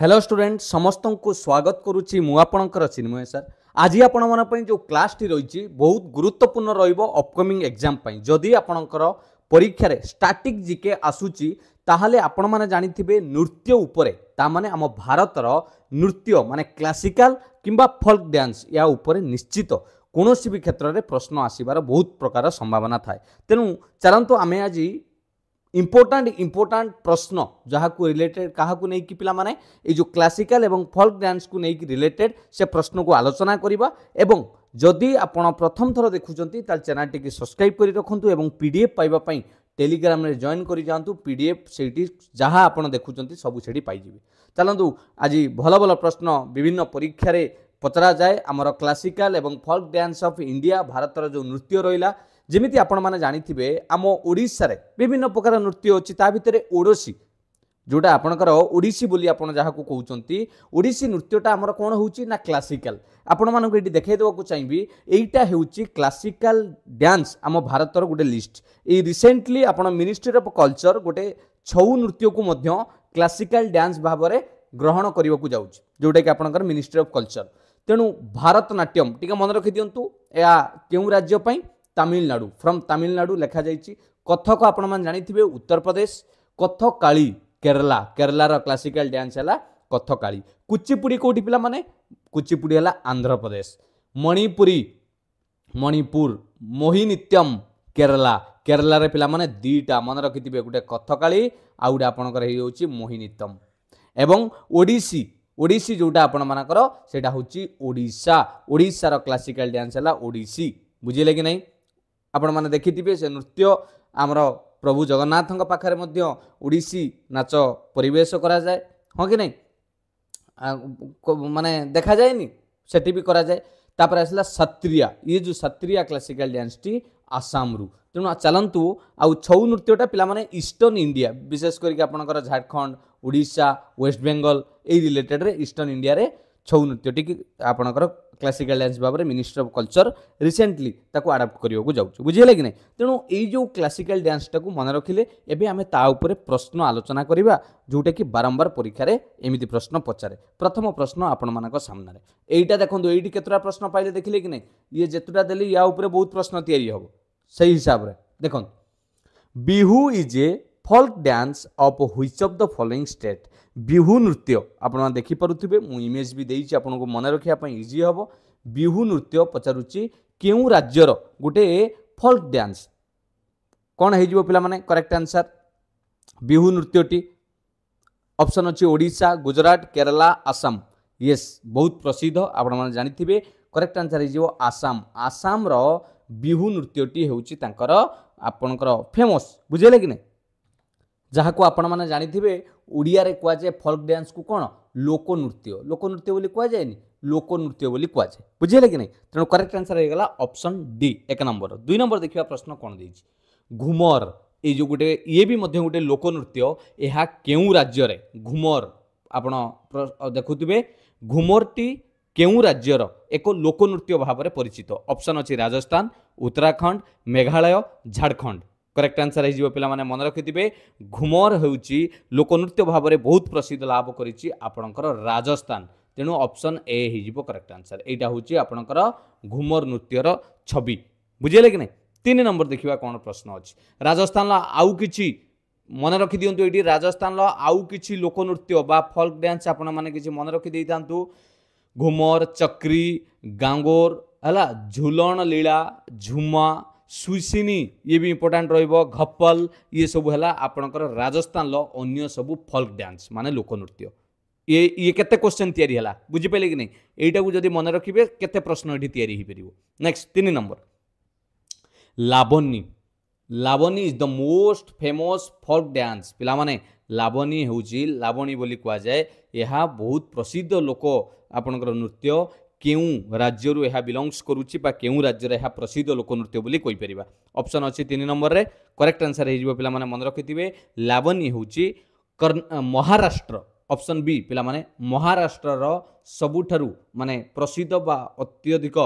hello student সমস্ত স্বাগত করুছি মু আপনার চিন্ময় স্যার আজ আপনার যে ক্লাসটি রয়েছে বহু গুরুত্বপূর্ণ রহব অপকমিং এক্সাম যদি আপনার পরীক্ষার স্টাটিক জিকে আসুচি তাহলে আপনার জাঁথিবে নৃত্য উপরে তা মানে আম ভারতর নৃত্য মানে ক্লাসিকাল কিংবা ফোক ড্যান্স ইয়া উপরে নিশ্চিত কোণী বি ক্ষেত্রে প্রশ্ন আসবার বহুত প্রকার সম্ভাবনা থাকে তেমন চালু আমি আজ ইম্পর্টাট ইম্পর্টাট প্রশ্ন যাহাকু রিলেটেড কাহাকু নেইকি পিলামানে এই যে ক্লাসিকাল এবং ফোক ডান্সকু নেইকি রিলেটেড সে প্রশ্নকু আলোচনা করিবা এবং যদি আপনার প্রথম থর দেখুছেন তাহলে চ্যানেলটিকে সবসক্রাইব করে রাখুন এবং পিডিএফ পাইবা পাই টেলিগ্রামে জয়েন করে যাতে পিডিএফ সেইটি যা আপনার দেখুছেন সবু সেটি পাইবে চালু আজ ভাল ভাল প্রশ্ন বিভিন্ন পরীক্ষার পচরা যায় আমার ক্লাসিকাল এবং ফোক ডান্স অফ ইন্ডিয়া ভারতর যে নৃত্য রহিলা ଯେମିତି ଆପଣମାନେ ଜାଣିଥିବେ ଆମ ଓଡ଼ିଶାରେ ବିଭିନ୍ନ ପ୍ରକାର ନୃତ୍ୟ ଅଛି ତା ଭିତରେ ଓଡ଼ିଶୀ ଯେଉଁଟା ଆପଣଙ୍କର ଓଡ଼ିଶୀ ବୋଲି ଆପଣ ଯାହାକୁ କହୁଛନ୍ତି ଓଡ଼ିଶୀ ନୃତ୍ୟଟା ଆମର କ'ଣ ହେଉଛି ନା କ୍ଲାସିକାଲ ଆପଣମାନଙ୍କୁ ଏଠି ଦେଖାଇ ଦେବାକୁ ଚାହିଁବି ଏଇଟା ହେଉଛି କ୍ଲାସିକାଲ ଡ୍ୟାନ୍ସ ଆମ ଭାରତର ଗୋଟେ ଲିଷ୍ଟ ଏଇ ରିସେଣ୍ଟଲି ଆପଣ ମିନିଷ୍ଟ୍ରି ଅଫ୍ କଲଚର ଗୋଟେ ଛଉ ନୃତ୍ୟକୁ ମଧ୍ୟ କ୍ଲାସିକାଲ ଡ୍ୟାନ୍ସ ଭାବରେ ଗ୍ରହଣ କରିବାକୁ ଯାଉଛି ଯେଉଁଟାକି ଆପଣଙ୍କର ମିନିଷ୍ଟ୍ରି ଅଫ୍ କଲଚର ତେଣୁ ଭାରତନାଟ୍ୟମ ଟିକେ ମନେ ରଖିଦିଅନ୍ତୁ ଏହା କେଉଁ ରାଜ୍ୟ ପାଇଁ ତାମିଲନାଡ଼ୁ ଫ୍ରମ୍ ତାମିଲନାଡ଼ୁ ଲେଖାଯାଇଛି କଥକ ଆପଣମାନେ ଜାଣିଥିବେ ଉତ୍ତରପ୍ରଦେଶ କଥକାଳି କେରଲା କେରଲାର କ୍ଲାସିକାଲ୍ ଡ୍ୟାନ୍ସ ହେଲା କଥକାଳି କୁଚିପୁଡ଼ି କେଉଁଠି ପିଲାମାନେ କୁଚିପୁଡ଼ି ହେଲା ଆନ୍ଧ୍ରପ୍ରଦେଶ ମଣିପୁରୀ ମଣିପୁର ମୋହିନିତ୍ୟମ୍ କେରଲା କେରଲାରେ ପିଲାମାନେ ଦୁଇଟା ମନେ ରଖିଥିବେ ଗୋଟେ କଥକାଳି ଆଉ ଗୋଟେ ଆପଣଙ୍କର ହେଇଯାଉଛି ମୋହିନିତ୍ୟମ୍ ଏବଂ ଓଡ଼ିଶୀ ଓଡ଼ିଶୀ ଯେଉଁଟା ଆପଣମାନଙ୍କର ସେଇଟା ହେଉଛି ଓଡ଼ିଶା ଓଡ଼ିଶାର କ୍ଲାସିକାଲ୍ ଡ୍ୟାନ୍ସ ହେଲା ଓଡ଼ିଶୀ ବୁଝିଲେ କି ନାହିଁ ଆପଣମାନେ ଦେଖିଥିବେ ସେ ନୃତ୍ୟ ଆମର ପ୍ରଭୁ ଜଗନ୍ନାଥଙ୍କ ପାଖରେ ମଧ୍ୟ ଓଡ଼ିଶୀ ନାଚ ପରିବେଶ କରାଯାଏ ହଁ କି ନାହିଁ ମାନେ ଦେଖାଯାଏନି ସେଠି ବି କରାଯାଏ ତାପରେ ଆସିଲା ସତ୍ରିୟା ଇଏ ଯେଉଁ ସତ୍ରିୟା କ୍ଲାସିକାଲ ଡ୍ୟାନ୍ସଟି ଆସାମରୁ ତେଣୁ ଚାଲନ୍ତୁ ଆଉ ଛଉ ନୃତ୍ୟଟା ପିଲାମାନେ ଇଷ୍ଟର୍ନ ଇଣ୍ଡିଆ ବିଶେଷ କରିକି ଆପଣଙ୍କର ଝାଡ଼ଖଣ୍ଡ ଓଡ଼ିଶା ୱେଷ୍ଟବେଙ୍ଗଲ ଏଇ ରିଲେଟେଡ଼୍ରେ ଇଷ୍ଟର୍ଣ୍ଣ ଇଣ୍ଡିଆରେ ଛଉ ନୃତ୍ୟଟିକି ଆପଣଙ୍କର କ୍ଲାସିକାଲ୍ ଡ୍ୟାନ୍ସ ଭାବରେ ମିନିଷ୍ଟ୍ରି ଅଫ୍ କଲଚର ରିସେଣ୍ଟଲି ତାକୁ ଆଡ଼ାପ୍ଟ କରିବାକୁ ଯାଉଛୁ ବୁଝିହେଲା କି ନାହିଁ ତେଣୁ ଏଇ ଯେଉଁ କ୍ଲାସିକାଲ୍ ଡ୍ୟାନ୍ସଟାକୁ ମନେ ରଖିଲେ ଏବେ ଆମେ ତା ଉପରେ ପ୍ରଶ୍ନ ଆଲୋଚନା କରିବା ଯେଉଁଟାକି ବାରମ୍ବାର ପରୀକ୍ଷାରେ ଏମିତି ପ୍ରଶ୍ନ ପଚାରେ ପ୍ରଥମ ପ୍ରଶ୍ନ ଆପଣମାନଙ୍କ ସାମ୍ନାରେ ଏଇଟା ଦେଖନ୍ତୁ ଏଇଠି କେତେଟା ପ୍ରଶ୍ନ ପାଇଲେ ଦେଖିଲେ କି ନାହିଁ ଇଏ ଯେତେଟା ଦେଲି ୟା ଉପରେ ବହୁତ ପ୍ରଶ୍ନ ତିଆରି ହେବ ସେହି ହିସାବରେ ଦେଖନ୍ତୁ Bihu is a folk dance of which of the following state Bihu নৃত্য আপনার দেখিপারে মু ইমেজ বি দিয়েছি আপনার মনে রাখা ইজি হব বিহু নৃত্য পচারুচি কেউ রাজ্যর গোটে ফোল্ক ড্যান্স কোণ হয়ে যাব পিলা মানে করেক্ট আনসার বিহু নৃত্যটি অপশন অছি ওড়িশা গুজরাট কেরালা আসাম ইয়েস বহুত প্রসিদ্ধ আপনার জাঁথিবে করেক্ট আনসার হয়ে যাব আসাম আসামর বিহু নৃত্যটি হচ্ছে তাঁর আপনার ফেমস বুঝলে কি না ଯାହାକୁ ଆପଣମାନେ ଜାଣିଥିବେ ଓଡ଼ିଆରେ କୁହାଯାଏ ଫଲ୍କ ଡ୍ୟାନ୍ସକୁ କ'ଣ ଲୋକନୃତ୍ୟ ଲୋକନୃତ୍ୟ ବୋଲି କୁହାଯାଏନି ଲୋକନୃତ୍ୟ ବୋଲି କୁହାଯାଏ ବୁଝିହେଲେ କି ନାହିଁ ତେଣୁ କରେକ୍ଟ ଆନ୍ସର୍ ହେଇଗଲା ଅପସନ୍ ଡି ଏକ ନମ୍ବର ଦୁଇ ନମ୍ବର ଦେଖିବା ପ୍ରଶ୍ନ କ'ଣ ଦେଇଛି ଘୁମର ଏଇ ଯେଉଁ ଗୋଟେ ଇଏ ବି ମଧ୍ୟ ଗୋଟେ ଲୋକନୃତ୍ୟ ଏହା କେଉଁ ରାଜ୍ୟରେ ଘୁମର ଆପଣ ଦେଖୁଥିବେ ଘୁମରଟି କେଉଁ ରାଜ୍ୟର ଏକ ଲୋକନୃତ୍ୟ ଭାବରେ ପରିଚିତ ଅପସନ୍ ଅଛି ରାଜସ୍ଥାନ ଉତ୍ତରାଖଣ୍ଡ ମେଘାଳୟ ଝାଡ଼ଖଣ୍ଡ କରେକ୍ଟ ଆନ୍ସର୍ ହେଇଯିବ ପିଲାମାନେ ମନେ ରଖିଥିବେ ଘୁମର ହେଉଛି ଲୋକନୃତ୍ୟ ଭାବରେ ବହୁତ ପ୍ରସିଦ୍ଧ ଲାଭ କରିଛି ଆପଣଙ୍କର ରାଜସ୍ଥାନ ତେଣୁ ଅପସନ୍ ଏ ହେଇଯିବ କରେକ୍ଟ ଆନ୍ସର୍ ଏଇଟା ହେଉଛି ଆପଣଙ୍କର ଘୁମର ନୃତ୍ୟର ଛବି ବୁଝିଲେ କି ନାହିଁ ତିନି ନମ୍ବର ଦେଖିବା କ'ଣ ପ୍ରଶ୍ନ ଅଛି ରାଜସ୍ଥାନର ଆଉ କିଛି ମନେ ରଖିଦିଅନ୍ତୁ ଏଇଠି ରାଜସ୍ଥାନର ଆଉ କିଛି ଲୋକନୃତ୍ୟ ବା ଫଲ୍କ ଡ୍ୟାନ୍ସ ଆପଣମାନେ କିଛି ମନେ ରଖିଦେଇଥାନ୍ତୁ ଘୁମର ଚକ୍ରି ଗାଙ୍ଗୋର ହେଲା ଝୁଲଣ ଲୀଳା ଝୁମା ସୁଇସିନି ଇଏ ବି ଇମ୍ପୋର୍ଟାଣ୍ଟ ରହିବ ଘପଲ ଇଏ ସବୁ ହେଲା ଆପଣଙ୍କର ରାଜସ୍ଥାନର ଅନ୍ୟ ସବୁ ଫଲ୍କ ଡ୍ୟାନ୍ସ ମାନେ ଲୋକନୃତ୍ୟ ଇଏ ଇଏ କେତେ କ୍ୱେଶ୍ଚନ୍ ତିଆରି ହେଲା ବୁଝିପାରିଲେ କି ନାହିଁ ଏଇଟାକୁ ଯଦି ମନେ ରଖିବେ କେତେ ପ୍ରଶ୍ନ ଏଠି ତିଆରି ହେଇପାରିବ ନେକ୍ସଟ ତିନି number Lavani Lavani is the most famous folk dance ପିଲାମାନେ ଲାବନୀ ହେଉଛି ଲାବଣୀ ବୋଲି କୁହାଯାଏ ଏହା ବହୁତ ପ୍ରସିଦ୍ଧ ଲୋକ ଆପଣଙ୍କର ନୃତ୍ୟ କେଉଁ ରାଜ୍ୟରୁ ଏହା ବିଲଙ୍ଗସ୍ କରୁଛି ବା କେଉଁ ରାଜ୍ୟରେ ଏହା ପ୍ରସିଦ୍ଧ ଲୋକନୃତ୍ୟ ବୋଲି କହିପାରିବା ଅପସନ୍ ଅଛି ତିନି ନମ୍ବରରେ କରେକ୍ଟ ଆନ୍ସର୍ ହେଇଯିବ ପିଲାମାନେ ମନେ ରଖିଥିବେ ଲାବନୀ ହେଉଛି ମହାରାଷ୍ଟ୍ର ଅପସନ୍ ବି ପିଲାମାନେ ମହାରାଷ୍ଟ୍ରର ସବୁଠାରୁ ମାନେ ପ୍ରସିଦ୍ଧ ବା ଅତ୍ୟଧିକ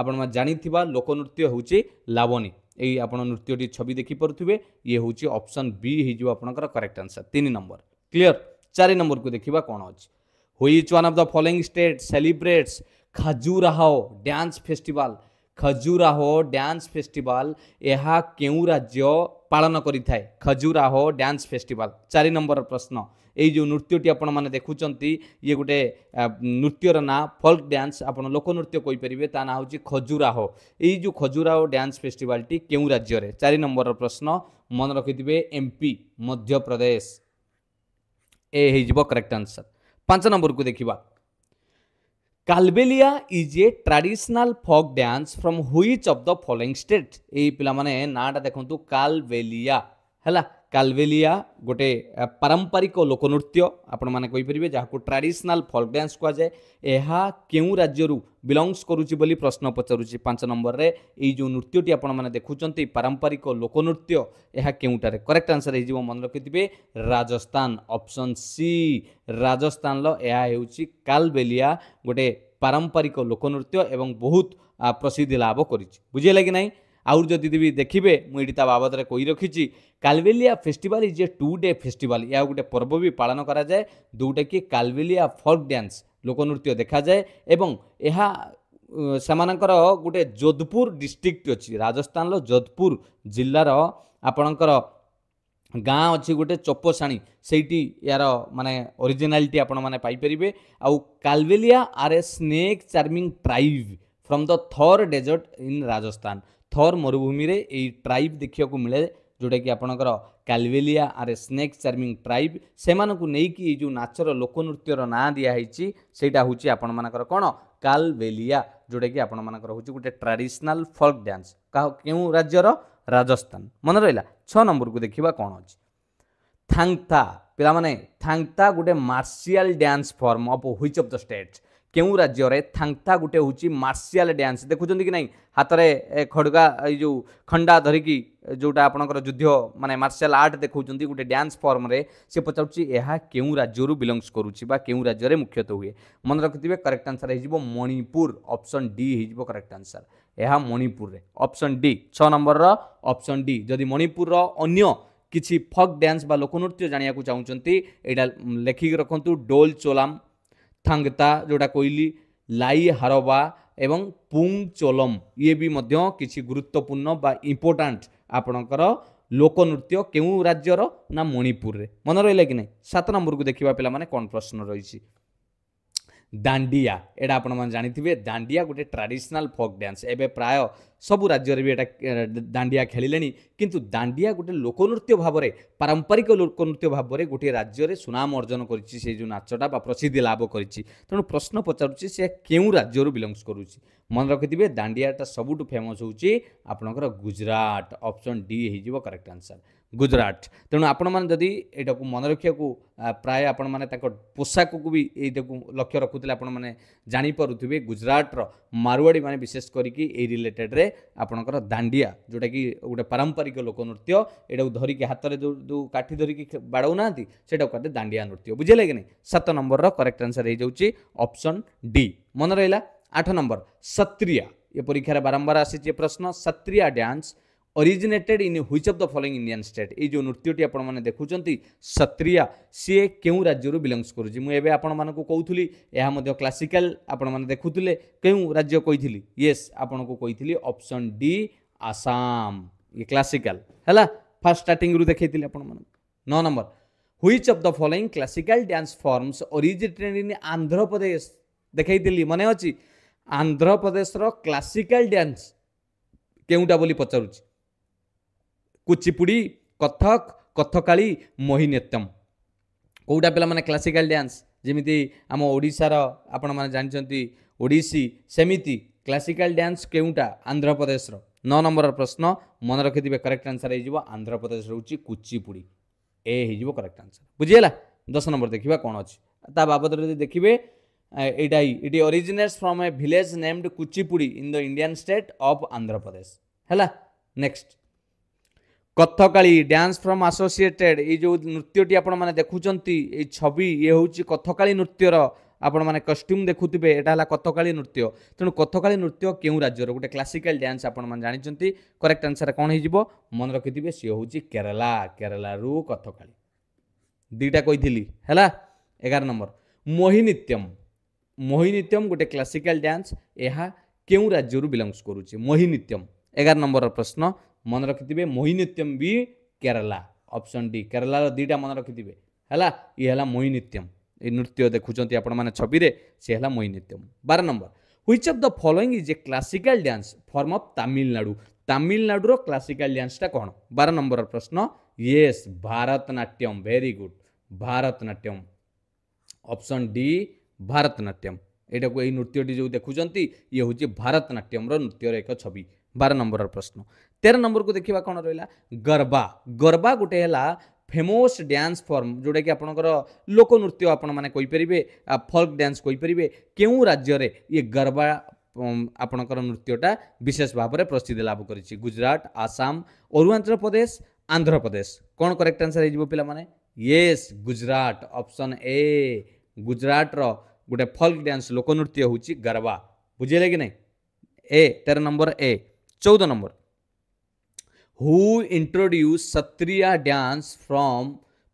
ଆପଣମାନେ ଜାଣିଥିବା ଲୋକନୃତ୍ୟ ହେଉଛି ଲାବନୀ ଏଇ ଆପଣ ନୃତ୍ୟଟି ଛବି ଦେଖିପାରୁଥିବେ ଇଏ ହେଉଛି ଅପସନ୍ ବି ହେଇଯିବ ଆପଣଙ୍କର କରେକ୍ଟ ଆନ୍ସର୍ ତିନି ନମ୍ବର କ୍ଲିଅର୍ ଚାରି ନମ୍ବରକୁ ଦେଖିବା କ'ଣ ଅଛି which one of the following state celebrates Khajuraho dance festival Khajuraho dance festival ଏହା କେଉଁ ରାଜ୍ୟ ପାଳନ କରିଥାଏ ଖଜୁରାହୋ ଡ୍ୟାନ୍ସ ଫେଷ୍ଟିଭାଲ ଚାରି ନମ୍ବର ପ୍ରଶ୍ନ ଏଇ ଯେଉଁ ନୃତ୍ୟଟି ଆପଣମାନେ ଦେଖୁଛନ୍ତି ଇଏ ଗୋଟେ ନୃତ୍ୟର ନାଁ ଫୋଲ୍କ ଡ୍ୟାନ୍ସ ଆପଣ ଲୋକନୃତ୍ୟ କହିପାରିବେ ତା ନାଁ ହେଉଛି ଖଜୁରାହୋ ଏଇ ଯେଉଁ ଖଜୁରାହୋ ଡ୍ୟାନ୍ସ ଫେଷ୍ଟିଭାଲଟି କେଉଁ ରାଜ୍ୟରେ ଚାରି ନମ୍ବରର ପ୍ରଶ୍ନ ମନେ ରଖିଥିବେ ଏମ୍ପି ମଧ୍ୟପ୍ରଦେଶ ଏ ହେଇଯିବ କରେକ୍ଟ ଆନ୍ସର ପାଞ୍ଚ ନମ୍ବରକୁ ଦେଖିବା Kalbelia is a traditional folk dance from which of the following state ଏଇ ପିଲାମାନେ ନାଁଟା ଦେଖନ୍ତୁ କାଲବେଲିଆ ହେଲା କାଲବେଲିଆ ଗୋଟେ ପାରମ୍ପରିକ ଲୋକନୃତ୍ୟ ଆପଣମାନେ କହିପାରିବେ ଯାହାକୁ ଟ୍ରାଡ଼ିସନାଲ୍ ଫୋକ୍ ଡ୍ୟାନ୍ସ କୁହାଯାଏ ଏହା କେଉଁ ରାଜ୍ୟରୁ ବିଲଙ୍ଗସ୍ କରୁଛି ବୋଲି ପ୍ରଶ୍ନ ପଚାରୁଛି ପାଞ୍ଚ ନମ୍ବରରେ ଏଇ ଯେଉଁ ନୃତ୍ୟଟି ଆପଣମାନେ ଦେଖୁଛନ୍ତି ପାରମ୍ପରିକ ଲୋକନୃତ୍ୟ ଏହା କେଉଁଠାରେ କରେକ୍ଟ ଆନ୍ସର୍ ହେଇଯିବ ମନେ ରଖିଥିବେ ରାଜସ୍ଥାନ ଅପସନ୍ ସି ରାଜସ୍ଥାନର ଏହା ହେଉଛି କାଲବେଲିଆ ଗୋଟେ ପାରମ୍ପରିକ ଲୋକନୃତ୍ୟ ଏବଂ ବହୁତ ପ୍ରସିଦ୍ଧି ଲାଭ କରିଛି ବୁଝିହେଲା କି ନାହିଁ ଆହୁରି ଯଦି ବି ଦେଖିବେ ମୁଁ ଏଇଠି ତା ବାବଦରେ କହି ରଖିଛି Kalbelia festival is a two day festival ଏହା ଗୋଟେ ପର୍ବ ବି ପାଳନ କରାଯାଏ ଯେଉଁଟାକି କାଲବେଲିଆ ଫୋକ୍ ଡ୍ୟାନ୍ସ ଲୋକନୃତ୍ୟ ଦେଖାଯାଏ ଏବଂ ଏହା ସେମାନଙ୍କର ଗୋଟେ ଯୋଧପୁର ଡିଷ୍ଟ୍ରିକ୍ଟ ଅଛି ରାଜସ୍ଥାନର ଯୋଧପୁର ଜିଲ୍ଲାର ଆପଣଙ୍କର ଗାଁ ଅଛି ଗୋଟେ ଚୋପସାଣି ସେଇଠି ଏହାର ମାନେ ଅରିଜିନାଲିଟି ଆପଣମାନେ ପାଇପାରିବେ ଆଉ Kalbelia are a snake charming tribe from the Thar desert in Rajasthan ଥର୍ ମରୁଭୂମିରେ ଏଇ ଟ୍ରାଇବ୍ ଦେଖିବାକୁ ମିଳେ ଯେଉଁଟାକି ଆପଣଙ୍କର କାଲବେଲିଆ ଆରେ ସ୍ନେକ୍ ଚାର୍ମିଂ ଟ୍ରାଇବ୍ ସେମାନଙ୍କୁ ନେଇକି ଏଇ ଯେଉଁ ନାଚର ଲୋକନୃତ୍ୟର ନାଁ ଦିଆହେଇଛି ସେଇଟା ହେଉଛି ଆପଣମାନଙ୍କର କ'ଣ କାଲବେଲିଆ ଯେଉଁଟାକି ଆପଣମାନଙ୍କର ହେଉଛି ଗୋଟେ ଟ୍ରାଡ଼ିସନାଲ୍ ଫୋକ୍ ଡ୍ୟାନ୍ସ କାହା କେଉଁ ରାଜ୍ୟର ରାଜସ୍ଥାନ ମନେ ରହିଲା ଛଅ ନମ୍ବରକୁ ଦେଖିବା କ'ଣ ଅଛି ଥାଙ୍ଗତା ପିଲାମାନେ ଥାଙ୍ଗତା ଗୋଟେ martial dance form of which of the states କେଉଁ ରାଜ୍ୟରେ ଥାଙ୍ଗଥା ଗୋଟେ ହେଉଛି ମାର୍ସିଆଲ ଡ୍ୟାନ୍ସ ଦେଖୁଛନ୍ତି କି ନାହିଁ ହାତରେ ଖଡ଼ଗା ଏଇ ଯେଉଁ ଖଣ୍ଡା ଧରିକି ଯେଉଁଟା ଆପଣଙ୍କର ଯୁଦ୍ଧ ମାନେ ମାର୍ସିଆଲ ଆର୍ଟ ଦେଖାଉଛନ୍ତି ଗୋଟେ ଡ୍ୟାନ୍ସ ଫର୍ମରେ ସେ ପଚାରୁଛି ଏହା କେଉଁ ରାଜ୍ୟରୁ ବିଲଙ୍ଗସ୍ କରୁଛି ବା କେଉଁ ରାଜ୍ୟରେ ମୁଖ୍ୟତଃ ହୁଏ ମନେ ରଖିଥିବେ କରେକ୍ଟ ଆନ୍ସର ହେଇଯିବ ମଣିପୁର ଅପସନ୍ ଡି ହେଇଯିବ କରେକ୍ଟ ଆନ୍ସର ଏହା ମଣିପୁରରେ ଅପସନ୍ ଡି ଛଅ ନମ୍ବରର ଅପସନ୍ ଡି ଯଦି ମଣିପୁରର ଅନ୍ୟ କିଛି ଫକ୍ ଡ୍ୟାନ୍ସ ବା ଲୋକନୃତ୍ୟ ଜାଣିବାକୁ ଚାହୁଁଛନ୍ତି ଏଇଟା ଲେଖିକି ରଖନ୍ତୁ ଡୋଲ ଚୋଲାମ୍ ଥାଙ୍ଗତା ଯେଉଁଟା କହିଲି ଲାଇ ହାରବା ଏବଂ ପୁଙ୍ଗ ଚୋଲମ୍ ଇଏ ବି ମଧ୍ୟ କିଛି ଗୁରୁତ୍ୱପୂର୍ଣ୍ଣ ବା ଇମ୍ପୋର୍ଟାଣ୍ଟ ଆପଣଙ୍କର ଲୋକନୃତ୍ୟ କେଉଁ ରାଜ୍ୟର ନା ମଣିପୁରରେ ମନେ ରହିଲା କି ନାହିଁ ସାତ ନମ୍ବରକୁ ଦେଖିବା ପିଲାମାନେ କ'ଣ ପ୍ରଶ୍ନ ରହିଛି ଦାଣ୍ଡିଆ ଏଇଟା ଆପଣମାନେ ଜାଣିଥିବେ ଦାଣ୍ଡିଆ ଗୋଟେ ଟ୍ରାଡ଼ିସନାଲ୍ ଫୋକ୍ ଡ୍ୟାନ୍ସ ଏବେ ପ୍ରାୟ ସବୁ ରାଜ୍ୟରେ ବି ଏଇଟା ଦାଣ୍ଡିଆ ଖେଳିଲେଣି କିନ୍ତୁ ଦାଣ୍ଡିଆ ଗୋଟେ ଲୋକନୃତ୍ୟ ଭାବରେ ପାରମ୍ପରିକ ଲୋକନୃତ୍ୟ ଭାବରେ ଗୋଟିଏ ରାଜ୍ୟରେ ସୁନାମ ଅର୍ଜନ କରିଛି ସେ ଯେଉଁ ନାଚଟା ବା ପ୍ରସିଦ୍ଧି ଲାଭ କରିଛି ତେଣୁ ପ୍ରଶ୍ନ ପଚାରୁଛି ସେ କେଉଁ ରାଜ୍ୟରୁ ବିଲଙ୍ଗସ୍ କରୁଛି ମନେ ରଖିଥିବେ ଦାଣ୍ଡିଆଟା ସବୁଠୁ ଫେମସ୍ ହେଉଛି ଆପଣଙ୍କର ଗୁଜରାଟ ଅପସନ୍ ଡି ହେଇଯିବ କରେକ୍ଟ ଆନ୍ସର୍ ଗୁଜରାଟ ତେଣୁ ଆପଣମାନେ ଯଦି ଏଇଟାକୁ ମନେ ରଖିବାକୁ ପ୍ରାୟ ଆପଣମାନେ ତାଙ୍କ ପୋଷାକକୁ ବି ଏଇଟାକୁ ଲକ୍ଷ୍ୟ ରଖୁଥିଲେ ଆପଣମାନେ ଜାଣିପାରୁଥିବେ ଗୁଜରାଟର ମାରୁଆଡ଼ିମାନେ ବିଶେଷ କରିକି ଏଇ ରିଲେଟେଡ଼୍ରେ ଆପଣଙ୍କର ଦାଣ୍ଡିଆ ଯେଉଁଟାକି ଗୋଟେ ପାରମ୍ପରିକ ଲୋକନୃତ୍ୟ ଏଇଟାକୁ ଧରିକି ହାତରେ ଯେଉଁ ଯେଉଁ କାଠି ଧରିକି ବାଡ଼ଉନାହାନ୍ତି ସେଇଟାକୁ କୁହାଯାଏ ଦାଣ୍ଡିଆ ନୃତ୍ୟ ବୁଝିଲେ କି ନାହିଁ ସାତ ନମ୍ବରର କରେକ୍ଟ ଆନ୍ସର୍ ହେଇଯାଉଛି ଅପ୍ସନ୍ ଡି ମନେ ରହିଲା ଆଠ ନମ୍ବର ସତ୍ରିଆ ଏ ପରୀକ୍ଷାରେ ବାରମ୍ବାର ଆସିଛି ଏ ପ୍ରଶ୍ନ Sattriya dance originated in which of the following Indian state ଏଇ ଯେଉଁ ନୃତ୍ୟଟି ଆପଣମାନେ ଦେଖୁଛନ୍ତି ସତ୍ରିୟା ସିଏ କେଉଁ ରାଜ୍ୟରୁ ବିଲଙ୍ଗସ୍ କରୁଛି ମୁଁ ଏବେ ଆପଣମାନଙ୍କୁ କହୁଥିଲି ଏହା ମଧ୍ୟ କ୍ଲାସିକାଲ୍ ଆପଣମାନେ ଦେଖୁଥିଲେ କେଉଁ ରାଜ୍ୟ କହିଥିଲି ୟେସ୍ ଆପଣଙ୍କୁ କହିଥିଲି ଅପସନ୍ ଡି ଆସାମ ଇଏ କ୍ଲାସିକାଲ୍ ହେଲା ଫାର୍ଷ୍ଟ ଷ୍ଟାର୍ଟିଂରୁ ଦେଖେଇଥିଲି ଆପଣମାନଙ୍କୁ ନଅ number which of the following classical dance forms originated in Andhra Pradesh ଦେଖେଇଥିଲି ମନେ ଅଛି ଆନ୍ଧ୍ରପ୍ରଦେଶର କ୍ଲାସିକାଲ୍ ଡ୍ୟାନ୍ସ କେଉଁଟା ବୋଲି ପଚାରୁଛି କୁଚିପୁଡ଼ି କଥକ କଥକାଳି ମୋହିନେତ୍ୟମ୍ କେଉଁଟା ପିଲାମାନେ କ୍ଲାସିକାଲ୍ ଡ୍ୟାନ୍ସ ଯେମିତି ଆମ ଓଡ଼ିଶାର ଆପଣମାନେ ଜାଣିଛନ୍ତି ଓଡ଼ିଶୀ ସେମିତି କ୍ଲାସିକାଲ୍ ଡ୍ୟାନ୍ସ କେଉଁଟା ଆନ୍ଧ୍ରପ୍ରଦେଶର ନଅ ନମ୍ବରର ପ୍ରଶ୍ନ ମନେ ରଖିଥିବେ କରେକ୍ଟ ଆନ୍ସର୍ ହେଇଯିବ ଆନ୍ଧ୍ରପ୍ରଦେଶ ରହୁଛି କୁଚିପୁଡ଼ି ଏ ହେଇଯିବ କରେକ୍ଟ ଆନ୍ସର୍ ବୁଝିହେଲା ଦଶ ନମ୍ବର ଦେଖିବା କ'ଣ ଅଛି ତା ବାବଦରେ ଯଦି ଦେଖିବେ ଏଇଟା ହିଁ it originates from a village named Kuchipudi in the Indian state of Andhra Pradesh ହେଲା next Kathakali dance from associated এই যে নৃত্যটি আপনার দেখুম এই ছবি ইয়ে হচ্ছে কথকালি নৃত্যর আপনার কষ্ট্যুম দেখুবে এটা হল কথকালি নৃত্য তেমন কথকালি নৃত্য কেউ রাজ্যর গোটে ক্লাসিকাল ড্যান্স আপনার জাঁচান করেক্ট আনসার কম হয়ে মনে রাখিবে সি হচ্ছে কেরালা কেরালু কথকালি দুইটা কইলি হল এগার নম্বর মোহিনীত্যম মোহিনীত্যম গোটে ক্লাসিকাল ড্যান্স ଏହା କେଉଁ ରାଜ୍ୟରୁ ବିଲଙ୍ଗସ୍ କରୁଛି ମୋହିନୀତ୍ୟମ୍ ଏଗାର ନମ୍ବରର ପ୍ରଶ୍ନ ମନେ ରଖିଥିବେ Mohiniyattam B Kerala option D କେରଲାର ଦୁଇଟା ମନେ ରଖିଥିବେ ହେଲା ଇଏ ହେଲା ମୋହିନିତ୍ୟମ୍ ଏ ନୃତ୍ୟ ଦେଖୁଛନ୍ତି ଆପଣମାନେ ଛବିରେ ସେ ହେଲା ମୋହିନିତ୍ୟମ୍ ବାର number which of the following is a classical dance form of Tamil Nadu ତାମିଲନାଡ଼ୁର କ୍ଲାସିକାଲ ଡ୍ୟାନ୍ସଟା କ'ଣ ବାର ନମ୍ବରର ପ୍ରଶ୍ନ yes Bharatanatyam very good Bharatanatyam option D Bharatanatyam ଏଇଟାକୁ ଏଇ ନୃତ୍ୟଟି ଯେଉଁ ଦେଖୁଛନ୍ତି ଇଏ ହେଉଛି ଭାରତନାଟ୍ୟମର ନୃତ୍ୟର ଏକ ଛବି ବାର ନମ୍ବରର ପ୍ରଶ୍ନ तेरह नंबर को देखा कौन रहा गरबा गरबा गोटे है फेमस डांस फॉर्म जोड़ा कि आपंकर नृत्य आपर फोल्क डांस कहींपर के राज्य ये गरबा आपणकर नृत्यटा विशेष भाव में प्रसिद्धि लाभ कर गुजरात आसाम अरुणाचल प्रदेश आंध्र प्रदेश कौन करेक्ट आंसर हो पाने ये गुजरात ऑप्शन ए गुजरात रोटे फोल्क डांस लोकनृत्य हूँ गरबा बुझेगा कि नहीं ए तेरह नंबर ए चौदह number who introduced satriya dance from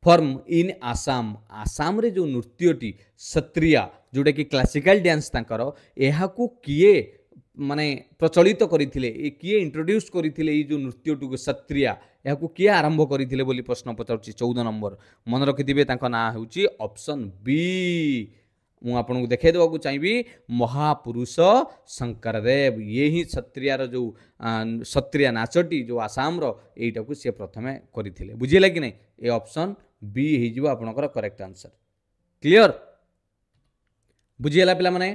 form in Assam ଆସାମରେ ଯେଉଁ ନୃତ୍ୟଟି ସତ୍ରିୟା ଯେଉଁଟାକି କ୍ଲାସିକାଲ ଡ୍ୟାନ୍ସ ତାଙ୍କର ଏହାକୁ କିଏ ମାନେ ପ୍ରଚଳିତ କରିଥିଲେ ଏ କିଏ ଇଣ୍ଟ୍ରୋଡ୍ୟୁସ୍ କରିଥିଲେ ଏଇ ଯେଉଁ ନୃତ୍ୟଟିକୁ ସତ୍ରିୟା ଏହାକୁ କିଏ ଆରମ୍ଭ କରିଥିଲେ ବୋଲି ପ୍ରଶ୍ନ ପଚାରୁଛି ଚଉଦ ନମ୍ବର ମନେ ରଖିଥିବେ ତାଙ୍କ ନାଁ ହେଉଛି ଅପସନ୍ ବି ମୁଁ ଆପଣଙ୍କୁ ଦେଖାଇ ଦେବାକୁ ଚାହିଁବି ମହାପୁରୁଷ ଶଙ୍କରଦେବ ଇଏ ହିଁ ସତ୍ରିଆର ଯେଉଁ ସତ୍ରିଆ ନାଚଟି ଯେଉଁ ଆସାମର ଏଇଟାକୁ ସିଏ ପ୍ରଥମେ କରିଥିଲେ ବୁଝିଲା କି ନାହିଁ ଏ ଅପସନ୍ ବି ହେଇଯିବ ଆପଣଙ୍କର କରେକ୍ଟ ଆନ୍ସର କ୍ଲିଅର ବୁଝିଗଲା ପିଲାମାନେ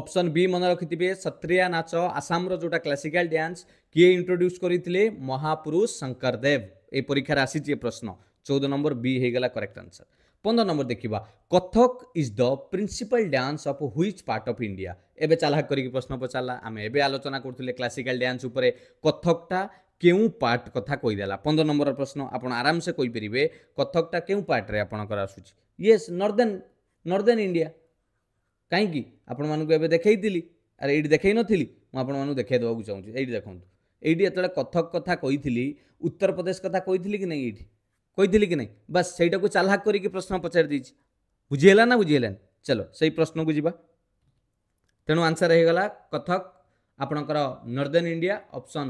ଅପସନ୍ ବି ମନେ ରଖିଥିବେ ସତ୍ରିଆ ନାଚ ଆସାମର ଯେଉଁଟା କ୍ଲାସିକାଲ ଡ୍ୟାନ୍ସ କିଏ ଇଣ୍ଟ୍ରୋଡ୍ୟୁସ୍ କରିଥିଲେ ମହାପୁରୁଷ ଶଙ୍କରଦେବ ଏ ପରୀକ୍ଷାରେ ଆସିଛି ଏ ପ୍ରଶ୍ନ ଚଉଦ ନମ୍ବର ବି ହେଇଗଲା କରେକ୍ଟ ଆନ୍ସର ପନ୍ଦର ନମ୍ବର ଦେଖିବା Kathak is the principal dance of which part of India ଏବେ ଚାଲାକ କରିକି ପ୍ରଶ୍ନ ପଚାରିଲା ଆମେ ଏବେ ଆଲୋଚନା କରୁଥିଲେ କ୍ଲାସିକାଲ୍ ଡ୍ୟାନ୍ସ ଉପରେ କଥକ୍ଟା କେଉଁ ପାର୍ଟ କଥା କହିଦେଲା ପନ୍ଦର ନମ୍ବର ପ୍ରଶ୍ନ ଆପଣ ଆରାମସେ କହିପାରିବେ କଥକ୍ଟା କେଉଁ ପାର୍ଟରେ ଆପଣଙ୍କର ଆସୁଛି ୟେସ୍ ନର୍ଦର୍ନ ନର୍ଦର୍ନ ଇଣ୍ଡିଆ କାହିଁକି ଆପଣମାନଙ୍କୁ ଏବେ ଦେଖେଇଥିଲି ଆରେ ଏଇଠି ଦେଖେଇ ନଥିଲି ମୁଁ ଆପଣମାନଙ୍କୁ ଦେଖେଇ ଦେବାକୁ ଚାହୁଁଛି ଏଇଠି ଦେଖନ୍ତୁ ଏଇଠି ଯେତେବେଳେ କଥକ କଥା କହିଥିଲି ଉତ୍ତରପ୍ରଦେଶ କଥା କହିଥିଲି କି ନାହିଁ ଏଇଠି कही কি না বাস সেইটাকে চালাক করি প্রশ্ন পচারি দিয়েছি বুঝিলা না বুঝিলানি চলো সেই প্রশ্নকু যা তেণু আনসার হয়ে গলা কথক আপনার নর্দন ইন্ডিয়া অপশন